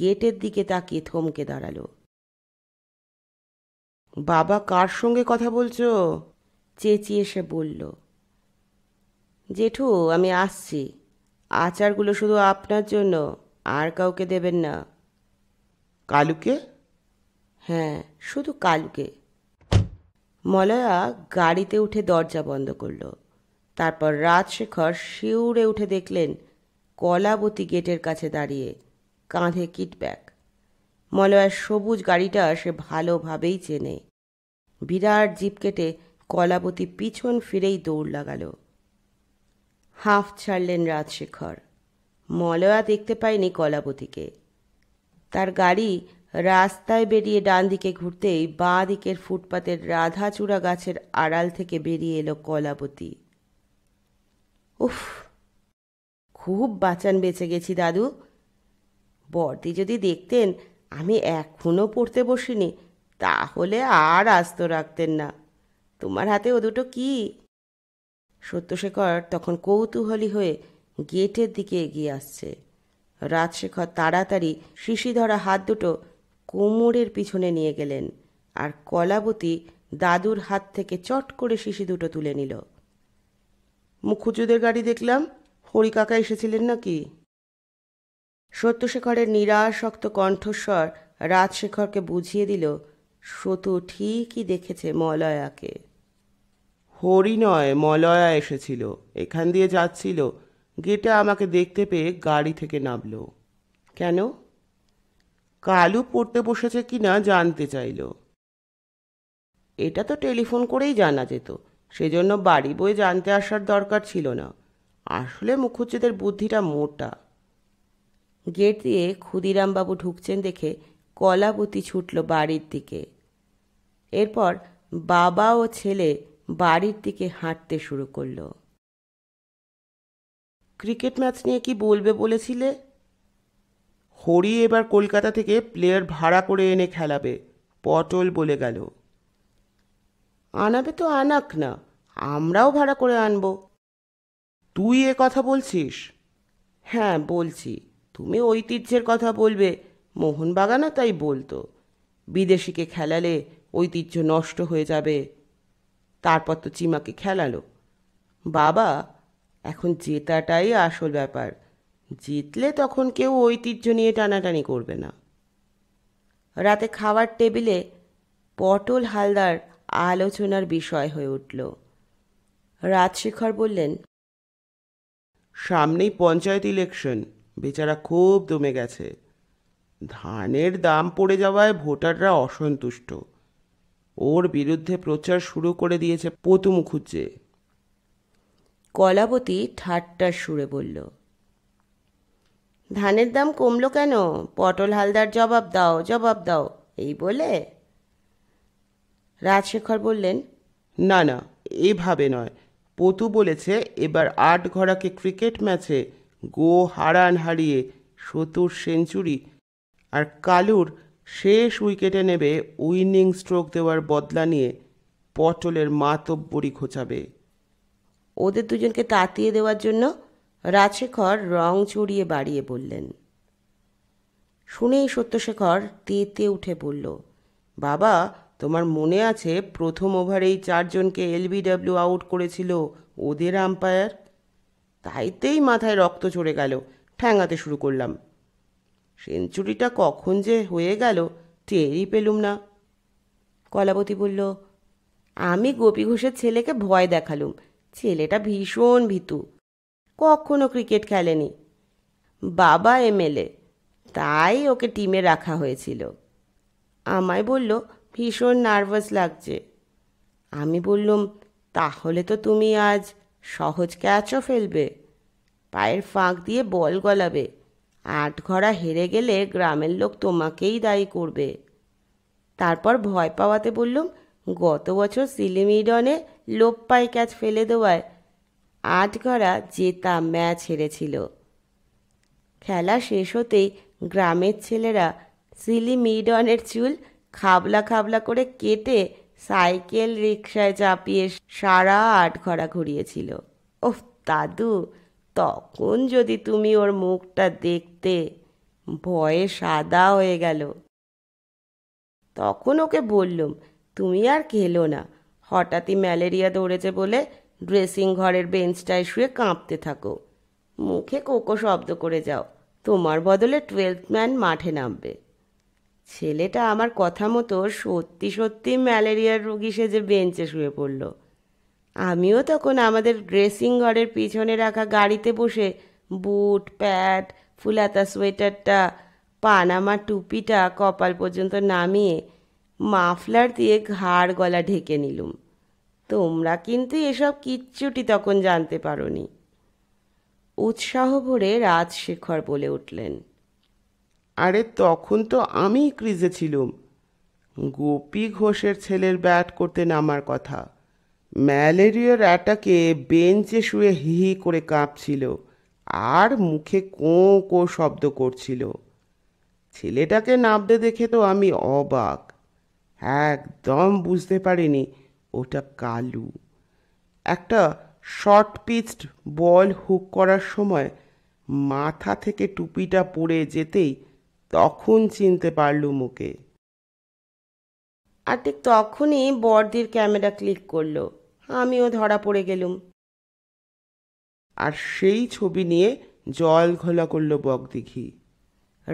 গেটের দিকে তাকিয়ে থমকে দাঁড়ালো বাবা কার সঙ্গে কথা বলছো চেঁচিয়ে সে বলল জেঠু আমি আসছি আচারগুলো শুধু আপনার জন্য আর কাউকে দেবেন না কালুকে হ্যাঁ শুধু কালুকে মলয়া গাড়িতে উঠে দরজা বন্ধ করল তারপর রাজশেখর শিউরে উঠে দেখলেন কলাবতী গেটের কাছে দাঁড়িয়ে কাঁধে কিটব্যাক মলয়ার সবুজ গাড়িটা সে ভালোভাবেই চেনে বিরাট জিপ কেটে কলাবতী পিছন ফিরেই দৌড় লাগাল হাঁফ ছাড়লেন রাজশেখর মলয়া দেখতে পায়নি কলাবতীকে তার গাড়ি রাস্তায় বেরিয়ে ডান দিকে ঘুরতেই বাঁ দিকের ফুটপাতের রাধাচূড়া গাছের আড়াল থেকে বেরিয়ে এলো কলাবতী উফ খুব বাঁচান বেঁচে গেছি দাদু বর্দি যদি দেখতেন আমি এখনও পড়তে বসিনি তাহলে আর আস্ত রাখতেন না তোমার হাতে ও দুটো কি সত্যশেখর তখন কৌতূহলী হয়ে গেটের দিকে এগিয়ে আসছে রাজশেখর তাড়াতাড়ি শিশি ধরা হাত দুটো কোমরের পিছনে নিয়ে গেলেন আর কলাবতী দাদুর হাত থেকে চট করে শিশি দুটো তুলে নিল মুখুজুদের গাড়ি দেখলাম হরিকাকা এসেছিলেন নাকি সত্যশেখরের নিরাশক্ত কণ্ঠস্বর রাজশেখরকে বুঝিয়ে দিল সতু ঠিকই দেখেছে মলয়াকে হরি নয় মলয়া এসেছিল এখান দিয়ে যাচ্ছিল গেটা আমাকে দেখতে পেয়ে গাড়ি থেকে নামল কেন কালু পড়তে বসেছে কি না জানতে চাইল এটা তো টেলিফোন করেই জানা যেত সেজন্য বাড়ি বয়ে জানতে আসার দরকার ছিল না আসলে মুখুজ্জিদের বুদ্ধিটা মোটা গেট দিয়ে ক্ষুদিরামবাবু ঢুকছেন দেখে কলাবতী ছুটল বাড়ির দিকে এরপর বাবা ও ছেলে বাড়ির দিকে হাঁটতে শুরু করলো ক্রিকেট ম্যাচ নিয়ে কি বলবে বলেছিলে হরি এবার কলকাতা থেকে প্লেয়ার ভাড়া করে এনে খেলাবে পটল বলে গেল আনাবে তো আনাক না আমরাও ভাড়া করে আনব তুই এ কথা বলছিস হ্যাঁ বলছি তুমি ঐতিহ্যের কথা বলবে মোহনবাগানও তাই বলতো বিদেশিকে খেলালে ঐতিহ্য নষ্ট হয়ে যাবে তারপর তো চিমাকে খেলালো বাবা এখন জেতাটাই আসল ব্যাপার জিতলে তখন কেউ ঐতিহ্য নিয়ে টানাটানি করবে না রাতে খাওয়ার টেবিলে পটল হালদার আলোচনার বিষয় হয়ে উঠল রাজশেখর বললেন সামনেই পঞ্চায়েত ইলেকশন বেচারা খুব দমে গেছে ধানের দাম পড়ে যাওয়ায় ভোটাররা অসন্তুষ্ট ওর বিরুদ্ধে প্রচার শুরু করে দিয়েছে পতু মুখুজ্জে কলাবতী ঠাট্টার সুরে বলল ধানের দাম কমলো কেন পটল হালদার জবাব দাও জবাব দাও এই বলে রাজশেখর বললেন না না এভাবে নয় পতু বলেছে এবার আট ঘোড়াকে ক্রিকেট ম্যাচে গো হারান হারিয়ে সত্তর সেঞ্চুরি আর কালুর শেষ উইকেটে নেবে উইনিং স্ট্রোক দেওয়ার বদলা নিয়ে পটলের মাতব্বরি খোঁচাবে ওদের দুজনকে তাতিয়ে দেওয়ার জন্য রাজশেখর রং চড়িয়ে বাড়িয়ে বললেন শুনেই সত্যশেখর তেতে উঠে পড়ল বাবা তোমার মনে আছে প্রথম ওভারেই চারজনকে এলবিডব্লিউ আউট করেছিল ওদের আম্পায়ার তাইতেই মাথায় রক্ত চড়ে গেল ঠ্যাঙাতে শুরু করলাম সেঞ্চুরিটা কখন যে হয়ে গেল টেরই পেলুম না কলাবতী বলল আমি গোপী ঘোষের ছেলেকে ভয় দেখালুম ছেলেটা ভীষণ ভীতু কখনো ক্রিকেট খেলেনি বাবা এমএলএ তাই ওকে টিমে রাখা হয়েছিল আমায় বলল ভীষণ নার্ভাস লাগছে আমি বললাম তাহলে তো তুমি আজ সহজ ক্যাচও ফেলবে পায়ের ফাঁক দিয়ে বল গলাবে আট ঘড়া হেরে গেলে গ্রামের লোক তোমাকেই দায়ী করবে তারপর ভয় পাওয়াতে বললুম গত বছর সিলিমিডনে লোপ্পাই ক্যাচ ফেলে দেওয়ায় আটগড়া জেতা ম্যাচ হেরেছিল খেলা শেষ হতেই গ্রামের ছেলেরা সিলিমিডনের চুল খাবলা খাবলা করে কেটে সাইকেল রিক্সায় চাপিয়ে সারা আটঘড়া ঘুরিয়েছিল ও দাদু তখন যদি তুমি ওর মুখটা দেখতে ভয়ে সাদা হয়ে গেল তখন ওকে বললুম তুমি আর খেলো না হঠাৎই ম্যালেরিয়া ধরেছে বলে ড্রেসিং ঘরের বেঞ্চটায় শুয়ে কাঁপতে থাকো মুখে কোকো শব্দ করে যাও তোমার বদলে টুয়েলথ ম্যান মাঠে নামবে ছেলেটা আমার কথা মতো সত্যি সত্যি ম্যালেরিয়ার রোগী সেজে বেঞ্চে শুয়ে পড়ল আমিও তখন আমাদের ড্রেসিং ঘরের পিছনে রাখা গাড়িতে বসে বুট প্যাট ফুলাতা সোয়েটারটা পানামা টুপিটা কপাল পর্যন্ত নামিয়ে মাফলার দিয়ে ঘাড় গলা ঢেকে নিলুম তোমরা কিন্তু এসব কিচ্ছুটি তখন জানতে নি উৎসাহ ভরে রাজশেখর বলে উঠলেন আরে তখন তো আমি ক্রিজে ছিলুম গোপী ঘোষের ছেলের ব্যাট করতে নামার কথা ম্যালেরিয়ার অ্যাটাকে বেঞ্চে শুয়ে হি হি করে কাঁপছিল আর মুখে কোঁ কো শব্দ করছিল ছেলেটাকে নামতে দেখে তো আমি অবাক একদম বুঝতে পারিনি ওটা কালু একটা শর্ট পিচড বল হুক করার সময় মাথা থেকে টুপিটা পড়ে যেতেই তখন চিনতে পারলুম মুখে আর ঠিক তখনই বর্দির ক্যামেরা ক্লিক করলো আমিও ধরা পড়ে গেলুম আর সেই ছবি নিয়ে জল ঘোলা করল বকদিঘি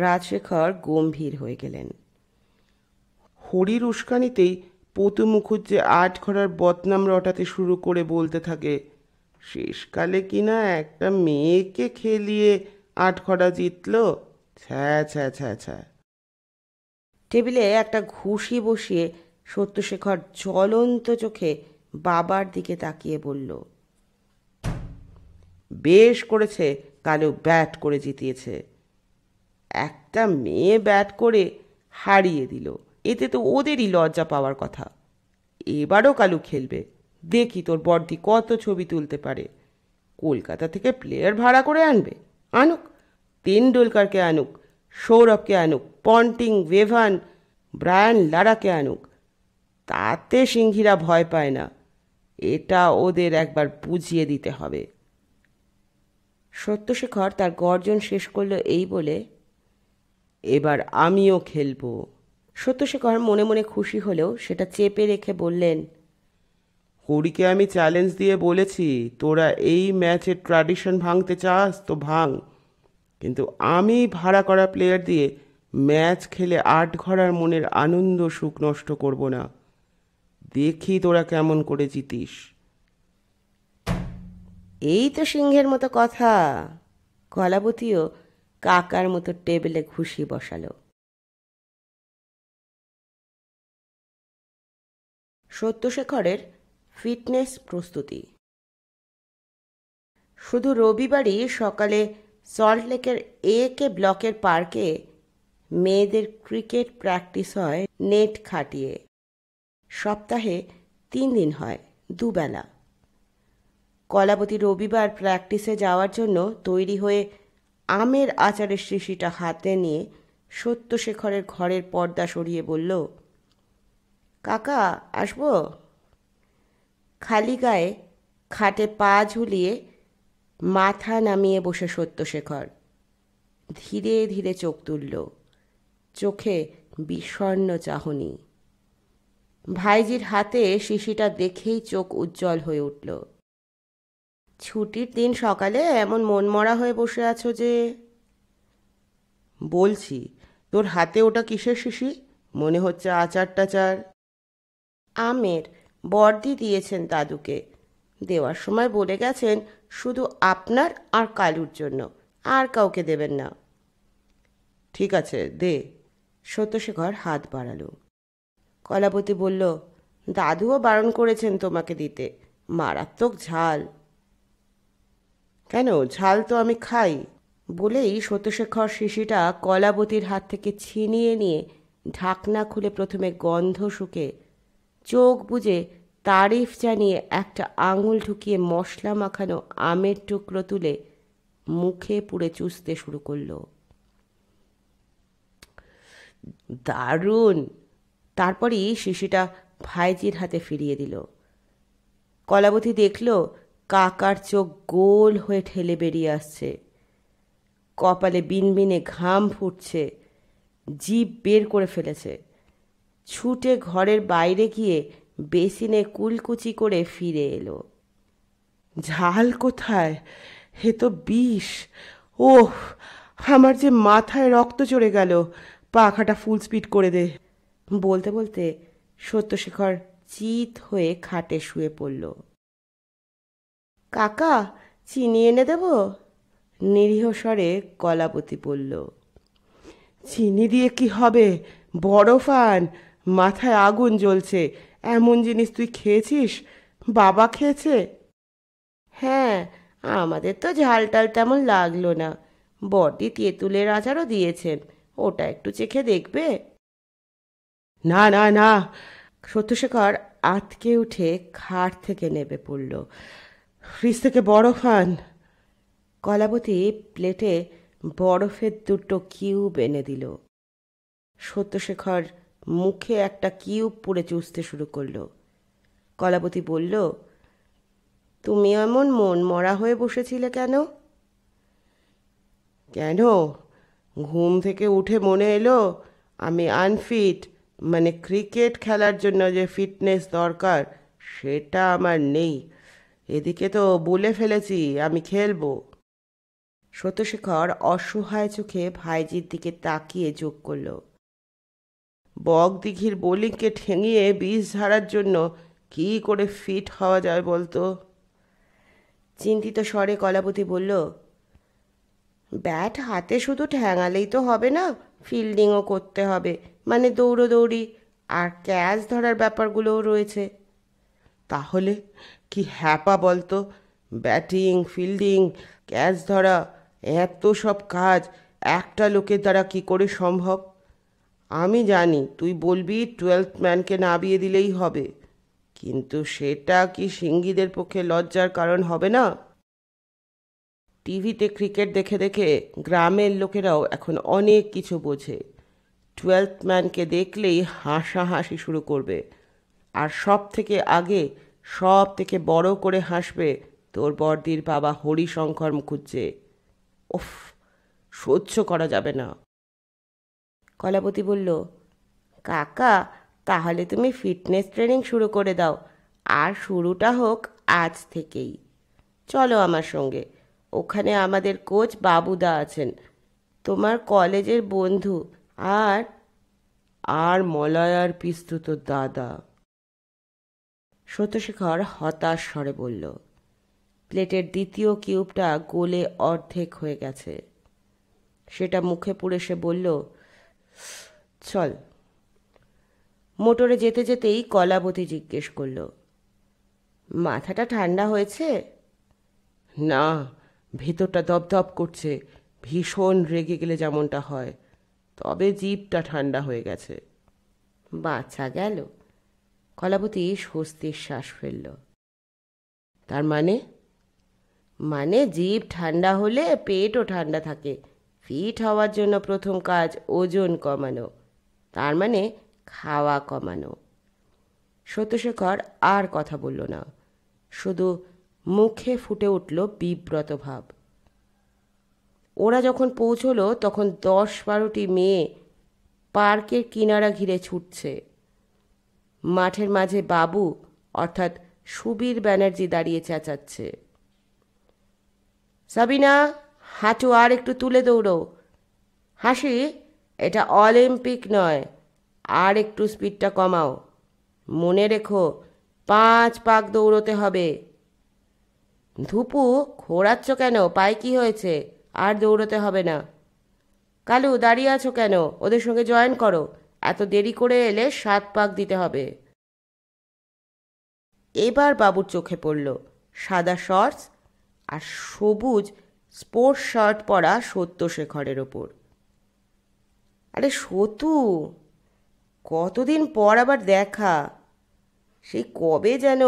রাজশেখর গম্ভীর হয়ে গেলেন হরির উস্কানিতেই পতু মুখুজ্জে আট ঘরার বদনাম রটাতে শুরু করে বলতে থাকে শেষকালে কিনা একটা মেয়েকে খেলিয়ে আট ঘরা জিতল ছ্যা ছ্যা ছ্যা ছ্যা টেবিলে একটা ঘুষি বসিয়ে সত্যশেখর জ্বলন্ত চোখে বাবার দিকে তাকিয়ে বলল বেশ করেছে কালো ব্যাট করে জিতিয়েছে একটা মেয়ে ব্যাট করে হারিয়ে দিল এতে তো ওদেরই লজ্জা পাওয়ার কথা এবারও কালু খেলবে দেখি তোর বর্দি কত ছবি তুলতে পারে কলকাতা থেকে প্লেয়ার ভাড়া করে আনবে আনুক তেন্ডুলকারকে আনুক সৌরভকে আনুক পন্টিং ওয়েভান ব্রায়ান লারাকে আনুক তাতে সিংহীরা ভয় পায় না এটা ওদের একবার বুঝিয়ে দিতে হবে সত্যশেখর তার গর্জন শেষ করলো এই বলে এবার আমিও খেলবো সত্যশেখর মনে মনে খুশি হলেও সেটা চেপে রেখে বললেন হরিকে আমি চ্যালেঞ্জ দিয়ে বলেছি তোরা এই ম্যাচের ট্র্যাডিশন ভাঙতে চাস তো ভাঙ কিন্তু আমি ভাড়া করা প্লেয়ার দিয়ে ম্যাচ খেলে আট ঘরার মনের আনন্দ সুখ নষ্ট করব না দেখি তোরা কেমন করে জিতিস এই তো সিংহের মতো কথা কলাবতীও কাকার মতো টেবিলে ঘুষি বসালো সত্যশেখরের ফিটনেস প্রস্তুতি শুধু রবিবারই সকালে সল্টলেকের এ কে ব্লকের পার্কে মেয়েদের ক্রিকেট প্র্যাকটিস হয় নেট খাটিয়ে সপ্তাহে তিন দিন হয় দুবেলা কলাবতী রবিবার প্র্যাকটিসে যাওয়ার জন্য তৈরি হয়ে আমের আচারের শিশিটা হাতে নিয়ে সত্যশেখরের ঘরের পর্দা সরিয়ে বলল কাকা আসবো খালি গায়ে খাটে পা ঝুলিয়ে মাথা নামিয়ে বসে সত্যশেখর ধীরে ধীরে চোখ তুলল চোখে বিষণ্ন চাহনি ভাইজির হাতে শিশিটা দেখেই চোখ উজ্জ্বল হয়ে উঠল ছুটির দিন সকালে এমন মনমরা হয়ে বসে আছো যে বলছি তোর হাতে ওটা কিসের শিশি মনে হচ্ছে আচার টাচার আমের বর্দি দিয়েছেন দাদুকে দেওয়ার সময় বলে গেছেন শুধু আপনার আর কালুর জন্য আর কাউকে দেবেন না ঠিক আছে দে সত্যশেখর হাত বাড়ালো কলাপতি বলল দাদুও বারণ করেছেন তোমাকে দিতে মারাত্মক ঝাল কেন ঝাল তো আমি খাই বলেই সত্যশেখর শিশিটা কলাবতীর হাত থেকে ছিনিয়ে নিয়ে ঢাকনা খুলে প্রথমে গন্ধ শুকে চোখ বুঝে তারিফ জানিয়ে একটা আঙুল ঢুকিয়ে মশলা মাখানো আমের টুকরো তুলে মুখে পুড়ে চুষতে শুরু করলো দারুণ তারপরই শিশুটা ভাইজির হাতে ফিরিয়ে দিল কলাবতী দেখল কাকার চোখ গোল হয়ে ঠেলে বেরিয়ে আসছে কপালে বিনবিনে ঘাম ফুটছে জিভ বের করে ফেলেছে ছুটে ঘরের বাইরে গিয়ে বেসিনে কুলকুচি করে ফিরে এলো ঝাল কোথায় হে তো বিষ ও আমার যে মাথায় রক্ত চড়ে গেল পাখাটা ফুল স্পিড করে দে বলতে বলতে সত্যশেখর চিত হয়ে খাটে শুয়ে পড়ল কাকা চিনি এনে দেব নিরীহ স্বরে কলাপতি বলল চিনি দিয়ে কি হবে বড় ফান মাথায় আগুন জ্বলছে এমন জিনিস তুই খেয়েছিস বাবা খেয়েছে হ্যাঁ আমাদের তো ঝালটাল তেমন লাগলো না বডি তেঁতুলের আচারও দিয়েছেন ওটা একটু চেখে দেখবে না না না সত্যশেখর আতকে উঠে খাট থেকে নেবে পড়ল ফ্রিজ থেকে বরফ আন কলাবতী প্লেটে বরফের দুটো কিউব এনে দিল সত্যশেখর মুখে একটা কিউব পুড়ে চুষতে শুরু করলো কলাপতি বলল তুমি এমন মন মরা হয়ে বসেছিলে কেন কেন ঘুম থেকে উঠে মনে এলো আমি আনফিট মানে ক্রিকেট খেলার জন্য যে ফিটনেস দরকার সেটা আমার নেই এদিকে তো বলে ফেলেছি আমি খেলবো সত্যশেখর অসহায় চোখে ভাইজির দিকে তাকিয়ে যোগ করলো বকদিঘির বোলিংকে ঠেঙিয়ে বিষ ঝাড়ার জন্য কি করে ফিট হওয়া যায় বলতো চিন্তিত স্বরে কলাপতি বলল ব্যাট হাতে শুধু ঠ্যাঙালেই তো হবে না ফিল্ডিংও করতে হবে মানে দৌড়োদৌড়ি আর ক্যাচ ধরার ব্যাপারগুলোও রয়েছে তাহলে কি হ্যাপা বলতো ব্যাটিং ফিল্ডিং ক্যাচ ধরা এত সব কাজ একটা লোকের দ্বারা কি করে সম্ভব আমি জানি তুই বলবি টুয়েলথ ম্যানকে না বিয়ে দিলেই হবে কিন্তু সেটা কি সিঙ্গিদের পক্ষে লজ্জার কারণ হবে না টিভিতে ক্রিকেট দেখে দেখে গ্রামের লোকেরাও এখন অনেক কিছু বোঝে টুয়েলথ ম্যানকে দেখলেই হাসাহাসি শুরু করবে আর সব থেকে আগে সব থেকে বড় করে হাসবে তোর বর্দির বাবা হরিশঙ্কর মুখুজ্জে ওফ সহ্য করা যাবে না কলাপতি বলল কাকা তাহলে তুমি ফিটনেস ট্রেনিং শুরু করে দাও আর শুরুটা হোক আজ থেকেই চলো আমার সঙ্গে ওখানে আমাদের কোচ বাবুদা আছেন তোমার কলেজের বন্ধু আর আর মলয়ার পিস্তুত দাদা সত্যশেখর হতাশ স্বরে বলল প্লেটের দ্বিতীয় কিউবটা গোলে অর্ধেক হয়ে গেছে সেটা মুখে পুড়ে সে বলল চল মোটরে যেতে যেতেই কলাবতী জিজ্ঞেস করল মাথাটা ঠান্ডা হয়েছে না ভেতরটা দপদপ করছে ভীষণ রেগে গেলে যেমনটা হয় তবে জীবটা ঠান্ডা হয়ে গেছে বাচ্চা গেল কলাবতী স্বস্তির শ্বাস ফেলল তার মানে মানে জিভ ঠান্ডা হলে পেটও ঠান্ডা থাকে ফিট হওয়ার জন্য প্রথম কাজ ওজন কমানো তার মানে খাওয়া কমানো সত্যশেখর আর কথা বলল না শুধু মুখে ফুটে উঠল বিব্রত ভাব ওরা যখন পৌঁছলো তখন দশ বারোটি মেয়ে পার্কের কিনারা ঘিরে ছুটছে মাঠের মাঝে বাবু অর্থাৎ সুবীর ব্যানার্জি দাঁড়িয়ে চেঁচাচ্ছে সাবিনা হাঁটু আর একটু তুলে দৌড়ো হাসি এটা অলিম্পিক নয় আর একটু স্পিডটা কমাও মনে রেখো পাঁচ পাক দৌড়োতে হবে ধুপু ঘোরাচ্ছ কেন পায়ে কি হয়েছে আর দৌড়োতে হবে না কালু দাঁড়িয়ে আছো কেন ওদের সঙ্গে জয়েন করো এত দেরি করে এলে সাত পাক দিতে হবে এবার বাবুর চোখে পড়ল সাদা শর্টস আর সবুজ স্পোর্টস শার্ট পরা সত্যশেখরের ওপর আরে সতু কতদিন পর আবার দেখা সেই কবে যেন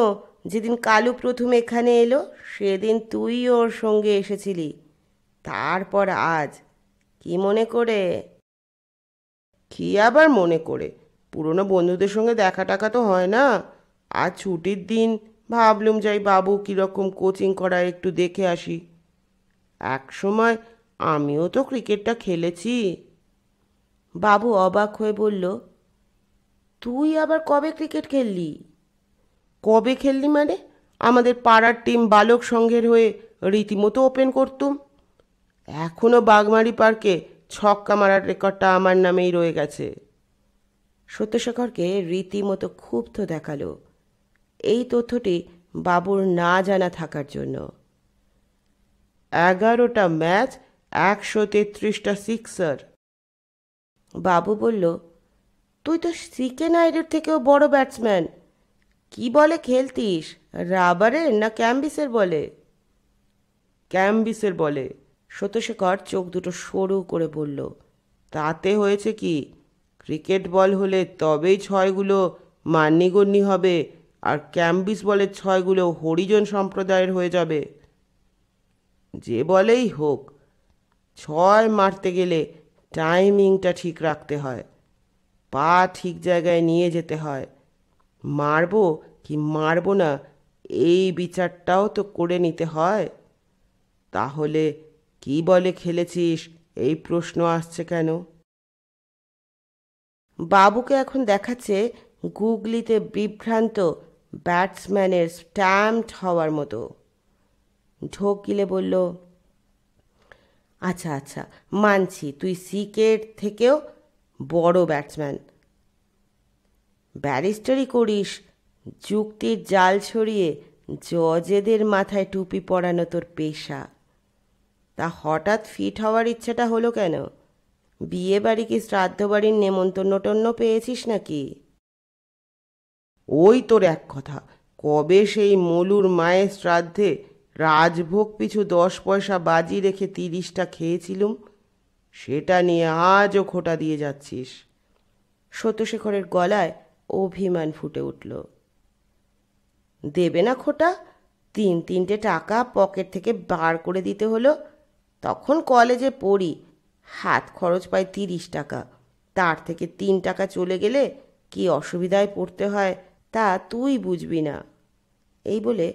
যেদিন কালু প্রথম এখানে এলো সেদিন তুই ওর সঙ্গে এসেছিলি তারপর আজ কি মনে করে কি আবার মনে করে পুরনো বন্ধুদের সঙ্গে দেখা টাকা তো হয় না আজ ছুটির দিন ভাবলুম যাই বাবু কীরকম কোচিং করা একটু দেখে আসি এক সময় আমিও তো ক্রিকেটটা খেলেছি বাবু অবাক হয়ে বলল তুই আবার কবে ক্রিকেট খেললি কবে খেললি মানে আমাদের পাড়ার টিম বালক সংঘের হয়ে রীতিমতো ওপেন করতুম এখনও বাগমারি পার্কে ছক্কা মারার রেকর্ডটা আমার নামেই রয়ে গেছে সত্যশেখরকে রীতিমতো ক্ষুব্ধ দেখালো এই তথ্যটি বাবুর না জানা থাকার জন্য এগারোটা ম্যাচ একশো তেত্রিশটা সিক্সার বাবু বলল তুই তো সিকে নাইডের থেকেও বড় ব্যাটসম্যান কি বলে খেলতিস রাবারের না ক্যাম্বিসের বলে ক্যাম্বিসের বলে সত্যশেখর চোখ দুটো সরু করে বলল তাতে হয়েছে কি ক্রিকেট বল হলে তবেই ছয়গুলো মান্যিগণ্যি হবে আর ক্যাম্বিস বলের ছয়গুলো হরিজন সম্প্রদায়ের হয়ে যাবে যে বলেই হোক ছয় মারতে গেলে টাইমিংটা ঠিক রাখতে হয় পা ঠিক জায়গায় নিয়ে যেতে হয় মারবো কি মারবো না এই বিচারটাও তো করে নিতে হয় তাহলে কি বলে খেলেছিস এই প্রশ্ন আসছে কেন বাবুকে এখন দেখাচ্ছে গুগলিতে বিভ্রান্ত ব্যাটসম্যানের স্ট্যাম্পড হওয়ার মতো ঢোক গিলে বলল আচ্ছা আচ্ছা মানছি তুই সিকের থেকেও বড় ব্যাটসম্যান ব্যারিস্টারি করিস যুক্তির জাল ছড়িয়ে জজেদের মাথায় টুপি পরানো তোর পেশা তা হঠাৎ ফিট হওয়ার ইচ্ছাটা হলো কেন বিয়ে বাড়ি কি শ্রাদ্ধ বাড়ির নেমন্তন্ন পেয়েছিস নাকি ওই তোর এক কথা কবে সেই মলুর মায়ের শ্রাদ্ধে রাজভোগ পিছু দশ পয়সা বাজি রেখে তিরিশটা খেয়েছিলুম সেটা নিয়ে আজও খোটা দিয়ে যাচ্ছিস সত্যশেখরের গলায় অভিমান ফুটে উঠল দেবে না খোটা তিন তিনটে টাকা পকেট থেকে বার করে দিতে হলো তখন কলেজে পড়ি হাত খরচ পাই তিরিশ টাকা তার থেকে তিন টাকা চলে গেলে কি অসুবিধায় পড়তে হয় তা তুই বুঝবি না এই বলে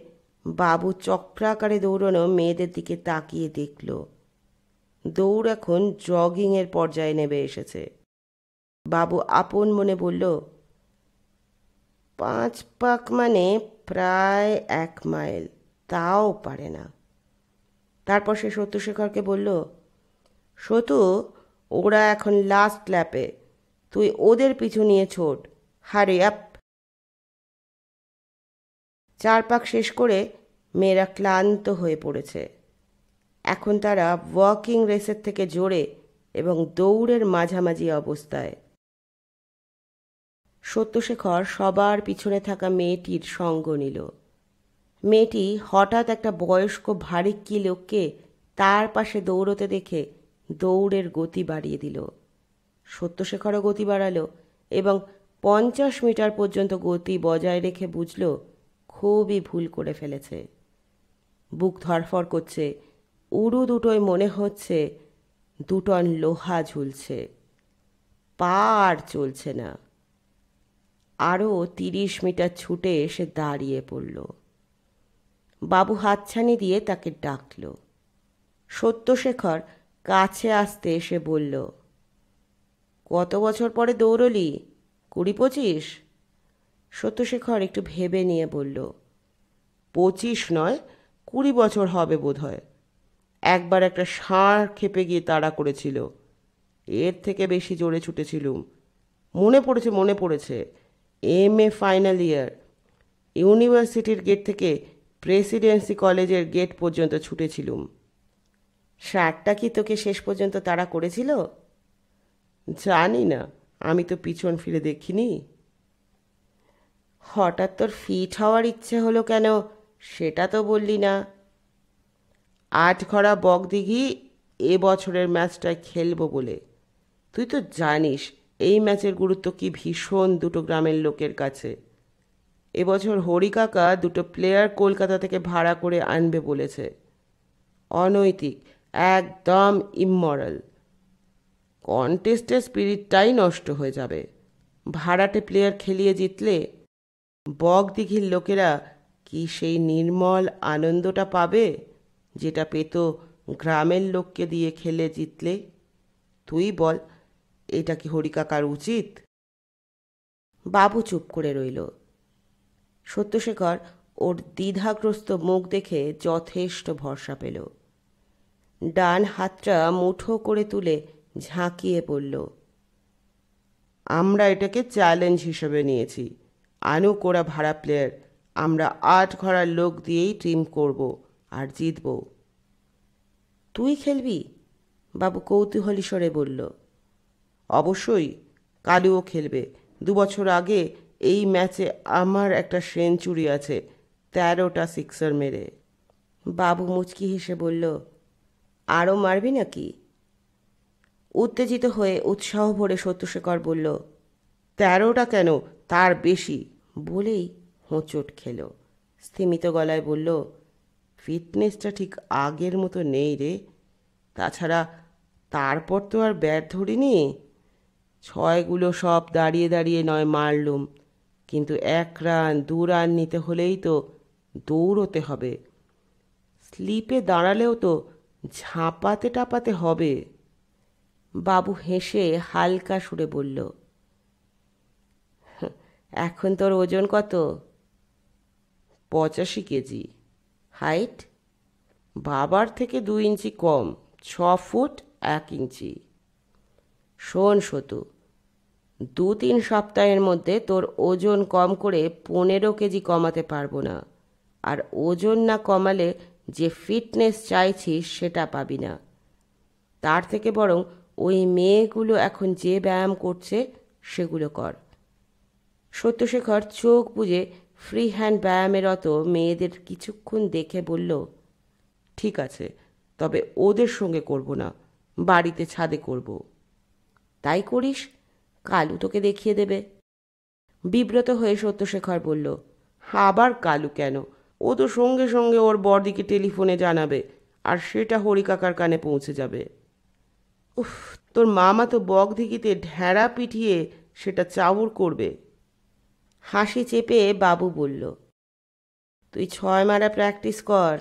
বাবু চক্রাকারে দৌড়ানো মেয়েদের দিকে তাকিয়ে দেখল দৌড় এখন জগিংয়ের পর্যায়ে নেমে এসেছে বাবু আপন মনে বলল পাঁচ পাক মানে প্রায় এক মাইল তাও পারে না তারপর সে সত্যশেখরকে বলল সতু ওরা এখন লাস্ট ল্যাপে তুই ওদের পিছু নিয়ে ছোট হারে আপ চার পাক শেষ করে মেয়েরা ক্লান্ত হয়ে পড়েছে এখন তারা ওয়াকিং রেসের থেকে জোরে এবং দৌড়ের মাঝামাঝি অবস্থায় সত্যশেখর সবার পিছনে থাকা মেয়েটির সঙ্গ নিল মেয়েটি হঠাৎ একটা বয়স্ক ভারিক্কি লোককে তার পাশে দৌড়তে দেখে দৌড়ের গতি বাড়িয়ে দিল সত্যশেখরও গতি বাড়ালো এবং পঞ্চাশ মিটার পর্যন্ত গতি বজায় রেখে বুঝল খুবই ভুল করে ফেলেছে বুক ধরফর করছে উড়ু দুটোয় মনে হচ্ছে দুটন লোহা ঝুলছে পার চলছে না আরও তিরিশ মিটার ছুটে এসে দাঁড়িয়ে পড়ল বাবু হাতছানি দিয়ে তাকে ডাকল সত্যশেখর কাছে আসতে এসে বলল কত বছর পরে দৌড়লি কুড়ি পঁচিশ সত্যশেখর একটু ভেবে নিয়ে বলল পঁচিশ নয় কুড়ি বছর হবে বোধ হয় একবার একটা ষাঁড় খেপে গিয়ে তাড়া করেছিল এর থেকে বেশি জোরে ছুটেছিলুম মনে পড়েছে মনে পড়েছে এম এ ফাইনাল ইয়ার ইউনিভার্সিটির গেট থেকে প্রেসিডেন্সি কলেজের গেট পর্যন্ত ছুটেছিলুম সারটা কি তোকে শেষ পর্যন্ত তাড়া করেছিল জানি না আমি তো পিছন ফিরে দেখিনি হঠাৎ তোর ফিট হওয়ার ইচ্ছে হলো কেন সেটা তো বললি না আটঘরা বকদিঘি এ বছরের ম্যাচটায় খেলবো বলে তুই তো জানিস এই ম্যাচের গুরুত্ব কি ভীষণ দুটো গ্রামের লোকের কাছে এবছর হরিকাকা দুটো প্লেয়ার কলকাতা থেকে ভাড়া করে আনবে বলেছে অনৈতিক একদম ইমরাল কন্টেস্টের স্পিরিটটাই নষ্ট হয়ে যাবে ভাড়াটে প্লেয়ার খেলিয়ে জিতলে বকদিঘির লোকেরা কি সেই নির্মল আনন্দটা পাবে যেটা পেত গ্রামের লোককে দিয়ে খেলে জিতলে তুই বল এটা কি হরিকাকার উচিত বাবু চুপ করে রইল সত্যশেখর ওর দ্বিধাগ্রস্ত মুখ দেখে যথেষ্ট ভরসা পেল ডান হাতটা মুঠো করে তুলে ঝাঁকিয়ে পড়ল আমরা এটাকে চ্যালেঞ্জ হিসেবে নিয়েছি কোড়া ভাড়া প্লেয়ার আমরা আট ঘোড়ার লোক দিয়েই টিম করব আর জিতব তুই খেলবি বাবু কৌতূহলী স্বরে বলল অবশ্যই কালুও খেলবে দু বছর আগে এই ম্যাচে আমার একটা সেঞ্চুরি আছে তেরোটা সিক্সার মেরে বাবু মুচকি হেসে বলল আরও মারবি নাকি উত্তেজিত হয়ে উৎসাহ ভরে সত্যশেখর বলল তেরোটা কেন তার বেশি বলেই হোঁচট খেল স্থিমিত গলায় বলল ফিটনেসটা ঠিক আগের মতো নেই রে তাছাড়া তারপর তো আর ব্যাট ধরিনি ছয়গুলো সব দাঁড়িয়ে দাঁড়িয়ে নয় মারলুম কিন্তু এক রান দু রান নিতে হলেই তো দৌড়তে হবে স্লিপে দাঁড়ালেও তো ঝাঁপাতে টাপাতে হবে বাবু হেসে হালকা সুরে বলল এখন তোর ওজন কত পঁচাশি কেজি হাইট বাবার থেকে দু ইঞ্চি কম ছ ফুট এক ইঞ্চি শোন শতু দু তিন সপ্তাহের মধ্যে তোর ওজন কম করে পনেরো কেজি কমাতে পারবো না আর ওজন না কমালে যে ফিটনেস চাইছিস সেটা পাবি না তার থেকে বরং ওই মেয়েগুলো এখন যে ব্যায়াম করছে সেগুলো কর সত্যশেখর চোখ বুঝে ফ্রি হ্যান্ড ব্যায়ামের অত মেয়েদের কিছুক্ষণ দেখে বলল ঠিক আছে তবে ওদের সঙ্গে করব না বাড়িতে ছাদে করব তাই করিস কালু তোকে দেখিয়ে দেবে বিব্রত হয়ে সত্যশেখর বলল আবার কালু কেন ও তো সঙ্গে সঙ্গে ওর বরদিকে টেলিফোনে জানাবে আর সেটা হরিকাকার কানে পৌঁছে যাবে উফ তোর মামা তো বগধিকিতে ঢেড়া পিটিয়ে সেটা চাউর করবে হাসি চেপে বাবু বলল তুই ছয় মারা প্র্যাকটিস কর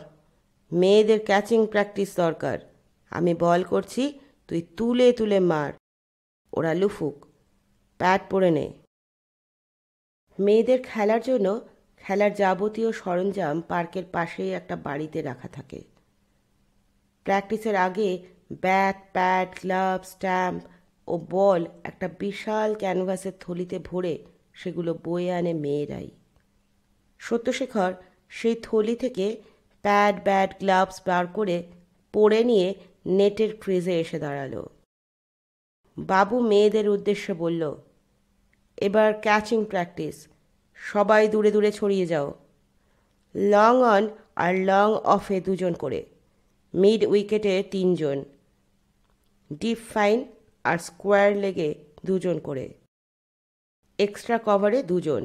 মেয়েদের ক্যাচিং প্র্যাকটিস দরকার আমি বল করছি তুই তুলে তুলে মার ওরা লুফুক প্যাট পরে নে মেয়েদের খেলার জন্য খেলার যাবতীয় সরঞ্জাম পার্কের পাশেই একটা বাড়িতে রাখা থাকে প্র্যাকটিসের আগে ব্যাট প্যাড গ্লাভ স্ট্যাম্প ও বল একটা বিশাল ক্যানভাসের থলিতে ভরে সেগুলো বয়ে আনে মেয়েরাই সত্যশেখর সেই থলি থেকে প্যাড ব্যাড গ্লাভস বার করে পরে নিয়ে নেটের ফ্রিজে এসে দাঁড়ালো বাবু মেয়েদের উদ্দেশ্যে বলল এবার ক্যাচিং প্র্যাকটিস সবাই দূরে দূরে ছড়িয়ে যাও লং অন আর লং অফে দুজন করে মিড উইকেটে তিনজন ডিপ ফাইন আর স্কোয়ার লেগে দুজন করে এক্সট্রা কভারে দুজন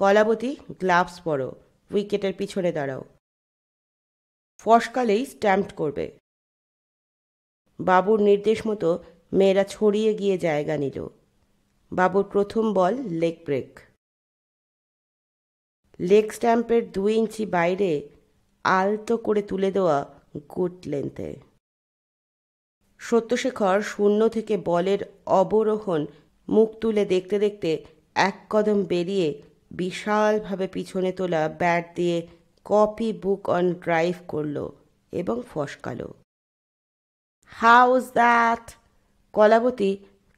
কলাবতী গ্লাভস পরো উইকেটের পিছনে দাঁড়াও ফসকালেই স্ট্যাম্প করবে বাবুর নির্দেশ মতো মেয়েরা ছড়িয়ে গিয়ে জায়গা নিল বাবুর প্রথম বল লেগ ব্রেক লেগ স্ট্যাম্পের দুই ইঞ্চি বাইরে আলতো করে তুলে দেওয়া গুড লেন্থে সত্যশেখর শূন্য থেকে বলের অবরোহণ মুখ তুলে দেখতে দেখতে এক কদম বেরিয়ে বিশালভাবে পিছনে তোলা ব্যাট দিয়ে কপি বুক অন ড্রাইভ করল এবং ফসকাল হাউজ দ্যাট কলাবতী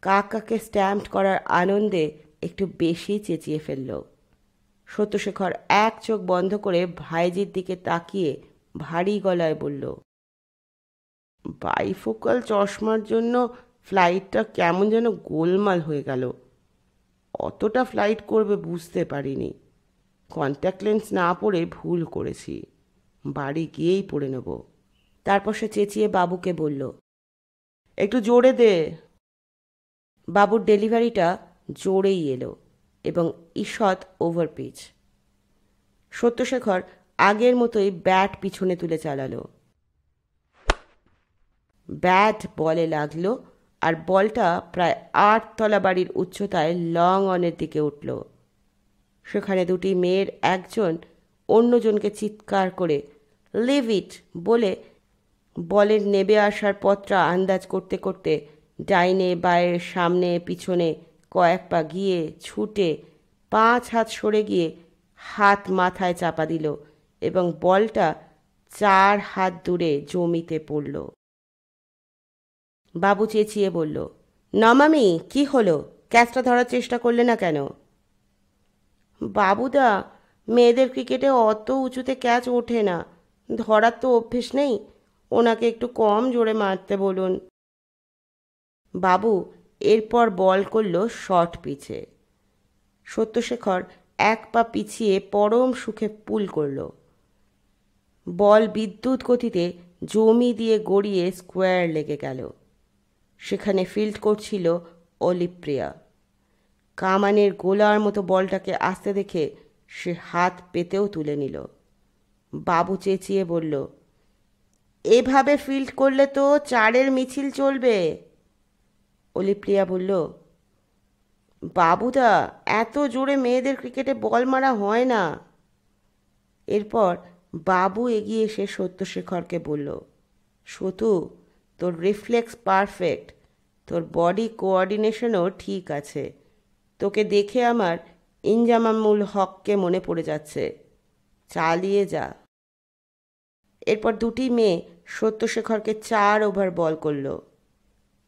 কাকাকে স্ট্যাম্প করার আনন্দে একটু বেশি চেঁচিয়ে ফেলল সত্যশেখর এক চোখ বন্ধ করে ভাইজির দিকে তাকিয়ে ভারী গলায় বলল বাইফোকাল চশমার জন্য ফ্লাইটটা কেমন যেন গোলমাল হয়ে গেল অতটা ফ্লাইট করবে বুঝতে পারিনি কন্ট্যাক্ট লেন্স না পরে ভুল করেছি বাড়ি গিয়েই পড়ে নেব তারপর সে চেঁচিয়ে বাবুকে বলল একটু জোরে দে বাবুর ডেলিভারিটা জোরেই এলো এবং ঈষৎ ওভারপিচ সত্যশেখর আগের মতোই ব্যাট পিছনে তুলে চালালো ব্যাট বলে লাগলো আর বলটা প্রায় আটতলা বাড়ির উচ্চতায় লং অনের দিকে উঠল সেখানে দুটি মেয়ের একজন অন্যজনকে চিৎকার করে লিভ ইট বলে বলের নেবে আসার পথটা আন্দাজ করতে করতে ডাইনে বায়ের সামনে পিছনে কয়েক পা গিয়ে ছুটে পাঁচ হাত সরে গিয়ে হাত মাথায় চাপা দিল এবং বলটা চার হাত দূরে জমিতে পড়ল বাবু চেঁচিয়ে বলল নমামি কি হলো ক্যাচটা ধরার চেষ্টা করলে না কেন বাবুদা মেয়েদের ক্রিকেটে অত উঁচুতে ক্যাচ ওঠে না ধরার তো অভ্যেস নেই ওনাকে একটু কম জোরে মারতে বলুন বাবু এরপর বল করল শর্ট পিচে সত্যশেখর এক পা পিছিয়ে পরম সুখে পুল করল বল বিদ্যুৎ গতিতে জমি দিয়ে গড়িয়ে স্কোয়ার লেগে গেল সেখানে ফিল্ড করছিল অলিপ্রিয়া কামানের গোলার মতো বলটাকে আসতে দেখে সে হাত পেতেও তুলে নিল বাবু চেঁচিয়ে বলল এভাবে ফিল্ড করলে তো চারের মিছিল চলবে অলিপ্রিয়া বলল বাবুদা এত জোরে মেয়েদের ক্রিকেটে বল মারা হয় না এরপর বাবু এগিয়ে এসে সত্যশেখরকে বলল সতু তোর রিফ্লেক্স পারফেক্ট তোর বডি কোঅর্ডিনেশনও ঠিক আছে তোকে দেখে আমার ইনজামামুল হককে মনে পড়ে যাচ্ছে চালিয়ে যা এরপর দুটি মেয়ে সত্যশেখরকে চার ওভার বল করল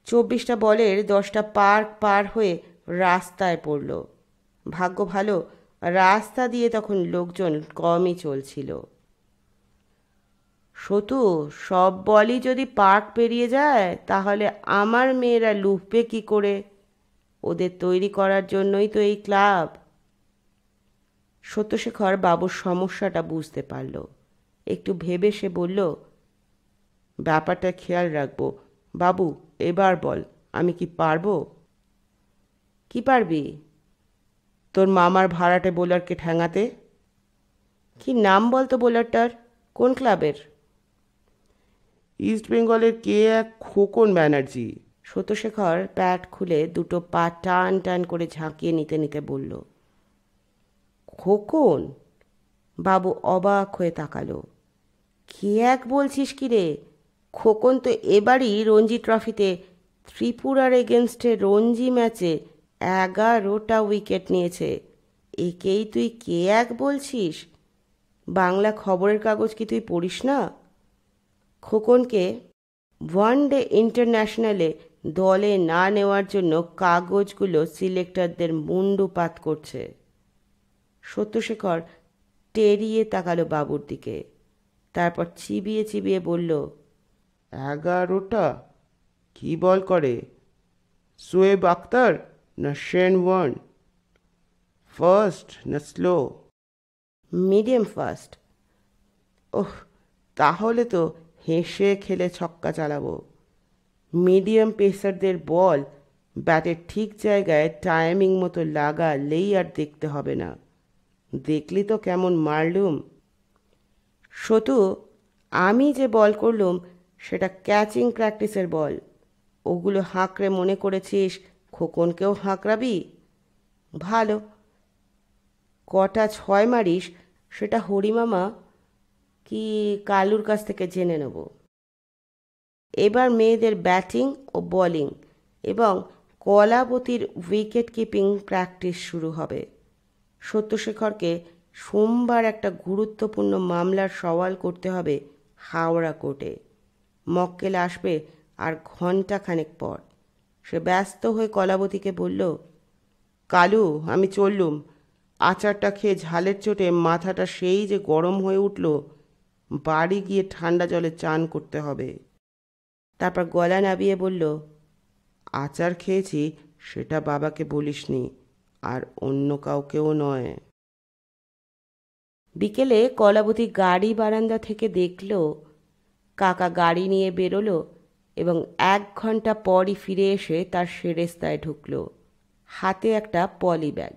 চব্বিশটা বলের দশটা পার্ক পার হয়ে রাস্তায় পড়ল ভাগ্য ভালো রাস্তা দিয়ে তখন লোকজন কমই চলছিল সতু সব বলই যদি পাক পেরিয়ে যায় তাহলে আমার মেয়েরা লুপবে কি করে ওদের তৈরি করার জন্যই তো এই ক্লাব সত্যশেখর বাবুর সমস্যাটা বুঝতে পারল একটু ভেবে সে বলল ব্যাপারটা খেয়াল রাখবো বাবু এবার বল আমি কি পারবো কি পারবি তোর মামার ভাড়াটে বোলারকে ঠ্যাঙাতে কি নাম বলতো বোলারটার কোন ক্লাবের ইস্টবেঙ্গলের কে এক খোকন ব্যানার্জি সত্যশেখর প্যাট খুলে দুটো পা টান টান করে ঝাঁকিয়ে নিতে নিতে বলল খোকন বাবু অবাক হয়ে তাকালো কে এক বলছিস কি রে খোকন তো এবারই রঞ্জি ট্রফিতে ত্রিপুরার এগেনস্টে রঞ্জি ম্যাচে এগারোটা উইকেট নিয়েছে একেই তুই কে এক বলছিস বাংলা খবরের কাগজ কি তুই পড়িস না খোকনকে ওয়ানডে ইন্টারন্যাশনালে দলে না নেওয়ার জন্য কাগজগুলো সিলেক্টরদের মুন্ডুপাত করছে সত্যশেখর টেরিয়ে তাকালো বাবুর দিকে তারপর চিবিয়ে চিবিয়ে বলল এগারোটা কি বল করে সোয়েব আক্তার না শেন ওয়ান ফার্স্ট না স্লো মিডিয়াম ফার্স্ট ওহ তাহলে তো হেসে খেলে ছক্কা চালাবো মিডিয়াম পেসারদের বল ব্যাটের ঠিক জায়গায় টাইমিং মতো লাগালেই আর দেখতে হবে না দেখলি তো কেমন মারলুম শতু আমি যে বল করলুম সেটা ক্যাচিং প্র্যাকটিসের বল ওগুলো হাঁকড়ে মনে করেছিস খোকনকেও হাঁকড়াবি ভালো কটা ছয় মারিস সেটা হরিমামা কি কালুর কাছ থেকে জেনে নেব এবার মেয়েদের ব্যাটিং ও বোলিং এবং কলাবতীর উইকেট কিপিং প্র্যাকটিস শুরু হবে সত্যশেখরকে সোমবার একটা গুরুত্বপূর্ণ মামলার সওয়াল করতে হবে হাওড়া কোর্টে মক্কেল আসবে আর ঘন্টাখানেক পর সে ব্যস্ত হয়ে কলাবতীকে বলল কালু আমি চললুম আচারটা খেয়ে ঝালের চোটে মাথাটা সেই যে গরম হয়ে উঠল বাড়ি গিয়ে ঠান্ডা জলে চান করতে হবে তারপর গলা নাবিয়ে বলল আচার খেয়েছি সেটা বাবাকে বলিসনি আর অন্য কাউকেও নয় বিকেলে কলাবতী গাড়ি বারান্দা থেকে দেখল কাকা গাড়ি নিয়ে বেরোলো এবং এক ঘন্টা পরই ফিরে এসে তার সেরেস্তায় ঢুকল হাতে একটা পলি ব্যাগ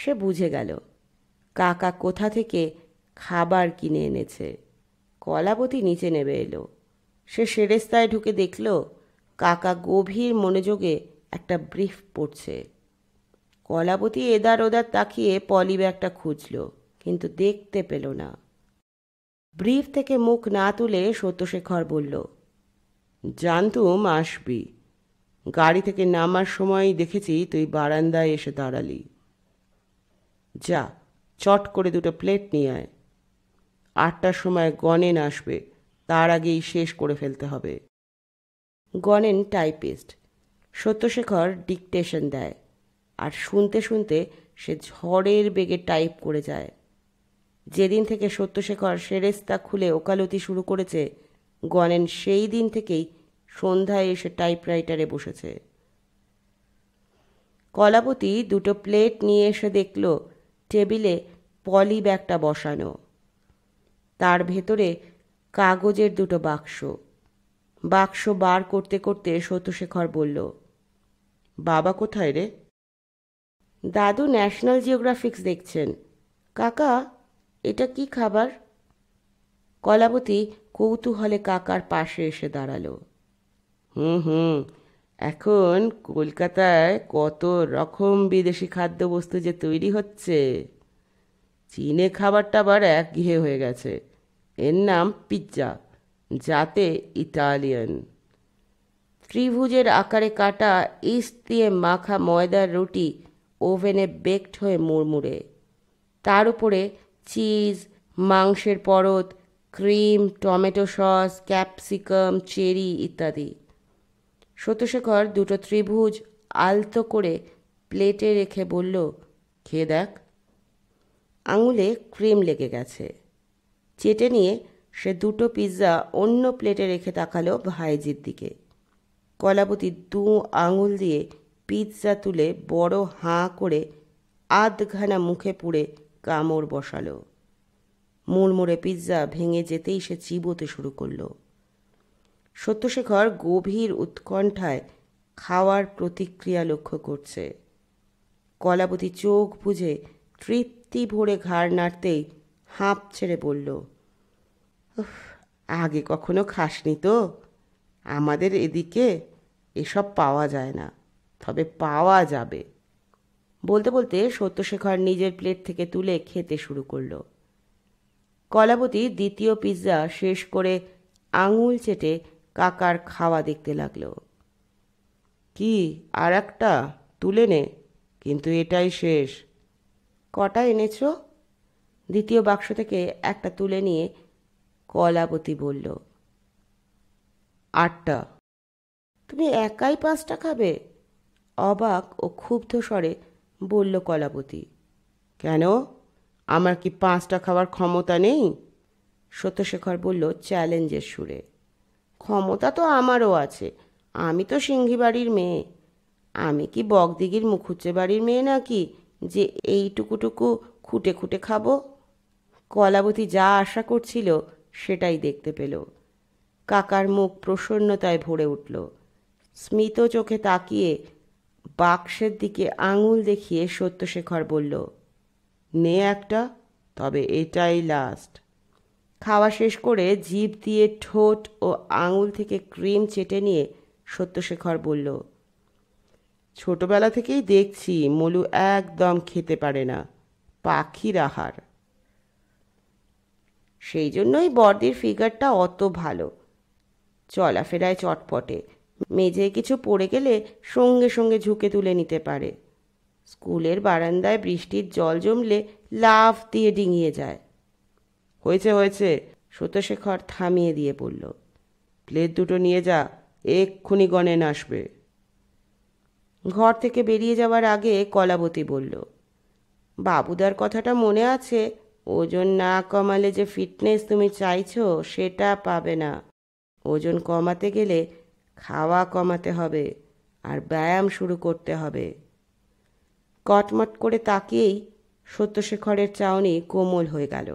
সে বুঝে গেল কাকা কোথা থেকে খাবার কিনে এনেছে কলাপতি নিচে নেমে এলো সে সেরেস্তায় ঢুকে দেখল কাকা গভীর মনোযোগে একটা ব্রিফ পড়ছে কলাপতি এদার ওদার তাকিয়ে পলি ব্যাগটা খুঁজল কিন্তু দেখতে পেল না ব্রিফ থেকে মুখ না তুলে সত্যশেখর বলল জানতুম আসবি গাড়ি থেকে নামার সময় দেখেছি তুই বারান্দায় এসে দাঁড়ালি যা চট করে দুটো প্লেট নিয়ে আয় আটটার সময় গনেন আসবে তার আগেই শেষ করে ফেলতে হবে গনেন টাইপিস্ট সত্যশেখর ডিকটেশন দেয় আর শুনতে শুনতে সে ঝড়ের বেগে টাইপ করে যায় যেদিন থেকে সত্যশেখর সেরেস্তা খুলে ওকালতি শুরু করেছে গনেন সেই দিন থেকেই সন্ধ্যায় এসে টাইপরাইটারে বসেছে কলাপতি দুটো প্লেট নিয়ে এসে দেখল টেবিলে পলি ব্যাগটা বসানো তার ভেতরে কাগজের দুটো বাক্স বাক্স বার করতে করতে সত্যশেখর বলল বাবা কোথায় রে দাদু ন্যাশনাল জিওগ্রাফিক্স দেখছেন কাকা এটা কি খাবার কলাবতী কৌতূহলে কাকার পাশে এসে দাঁড়াল হুম হুম এখন কলকাতায় কত রকম বিদেশি খাদ্যবস্তু যে তৈরি হচ্ছে চীনে খাবার টাবার এক ঘেয়ে হয়ে গেছে এর নাম পিৎজা যাতে ইতালিয়ান ত্রিভুজের আকারে কাটা ইস্ট দিয়ে মাখা ময়দার রুটি ওভেনে বেকড হয়ে মুড়মুড়ে তার উপরে চিজ মাংসের পরত cream tomato sauce capsicum cherry ইত্যাদি সতশেখর দুটো ত্রিভুজ আলতো করে প্লেটে রেখে বলল খেয়ে দেখ আঙুলে ক্রিম লেগে গেছে চেটে নিয়ে সে দুটো পিৎজা অন্য প্লেটে রেখে তাকালো ভাইজির দিকে কলাপতি দু আঙুল দিয়ে পিৎজা তুলে বড় হাঁ করে আধঘানা মুখে পুড়ে কামড় বসালো মুড়মুড়ে পিৎজা ভেঙে যেতেই সে চিবোতে শুরু করলো সত্যশেখর গভীর উৎকণ্ঠায় খাওয়ার প্রতিক্রিয়া লক্ষ্য করছে কলাপতি চোখ বুঝে তৃপ্তি ভরে ঘাড় নাড়তেই হাঁপ ছেড়ে বলল আগে কখনো খাসনি তো আমাদের এদিকে এসব পাওয়া যায় না তবে পাওয়া যাবে বলতে বলতে সত্যশেখর নিজের প্লেট থেকে তুলে খেতে শুরু করল কলাবতী দ্বিতীয় পিৎজা শেষ করে আঙুল চেটে কাকার খাওয়া দেখতে লাগল কি আর একটা তুলে নে কিন্তু এটাই শেষ কটা এনেছো দ্বিতীয় বাক্স থেকে একটা তুলে নিয়ে কলাবতী বলল আটটা তুমি একাই পাঁচটা খাবে অবাক ও ক্ষুব্ধ স্বরে বলল কলাবতী কেন আমার কি পাঁচটা খাওয়ার ক্ষমতা নেই সত্যশেখর বলল চ্যালেঞ্জের সুরে ক্ষমতা তো আমারও আছে আমি তো সিংহি বাড়ির মেয়ে আমি কি বগদিগির মুখুচ্ছে বাড়ির মেয়ে নাকি যে এইটুকুটুকু খুঁটে খুঁটে খাবো কলাবতী যা আশা করছিল সেটাই দেখতে পেল কাকার মুখ প্রসন্নতায় ভরে উঠল স্মিত চোখে তাকিয়ে বাক্সের দিকে আঙুল দেখিয়ে সত্যশেখর বলল নে একটা তবে এটাই লাস্ট খাওয়া শেষ করে জিভ দিয়ে ঠোঁট ও আঙুল থেকে ক্রিম চেটে নিয়ে সত্যশেখর বলল ছোটবেলা থেকেই দেখছি মলু একদম খেতে পারে না পাখির আহার সেই জন্যই বর্দির ফিগারটা অত ভালো চলাফেরায় চটপটে মেঝে কিছু পড়ে গেলে সঙ্গে সঙ্গে ঝুঁকে তুলে নিতে পারে স্কুলের বারান্দায় বৃষ্টির জল জমলে লাফ দিয়ে ডিঙিয়ে যায় হয়েছে হয়েছে সত্যশেখর থামিয়ে দিয়ে বলল প্লেট দুটো নিয়ে যা এক্ষুনি গণেন আসবে ঘর থেকে বেরিয়ে যাওয়ার আগে কলাবতী বলল বাবুদার কথাটা মনে আছে ওজন না কমালে যে ফিটনেস তুমি চাইছো সেটা পাবে না ওজন কমাতে গেলে খাওয়া কমাতে হবে আর ব্যায়াম শুরু করতে হবে কটমট করে তাকিয়েই সত্যশেখরের চাউনি কোমল হয়ে গেল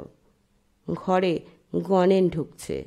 ঘরে গণেন ঢুকছে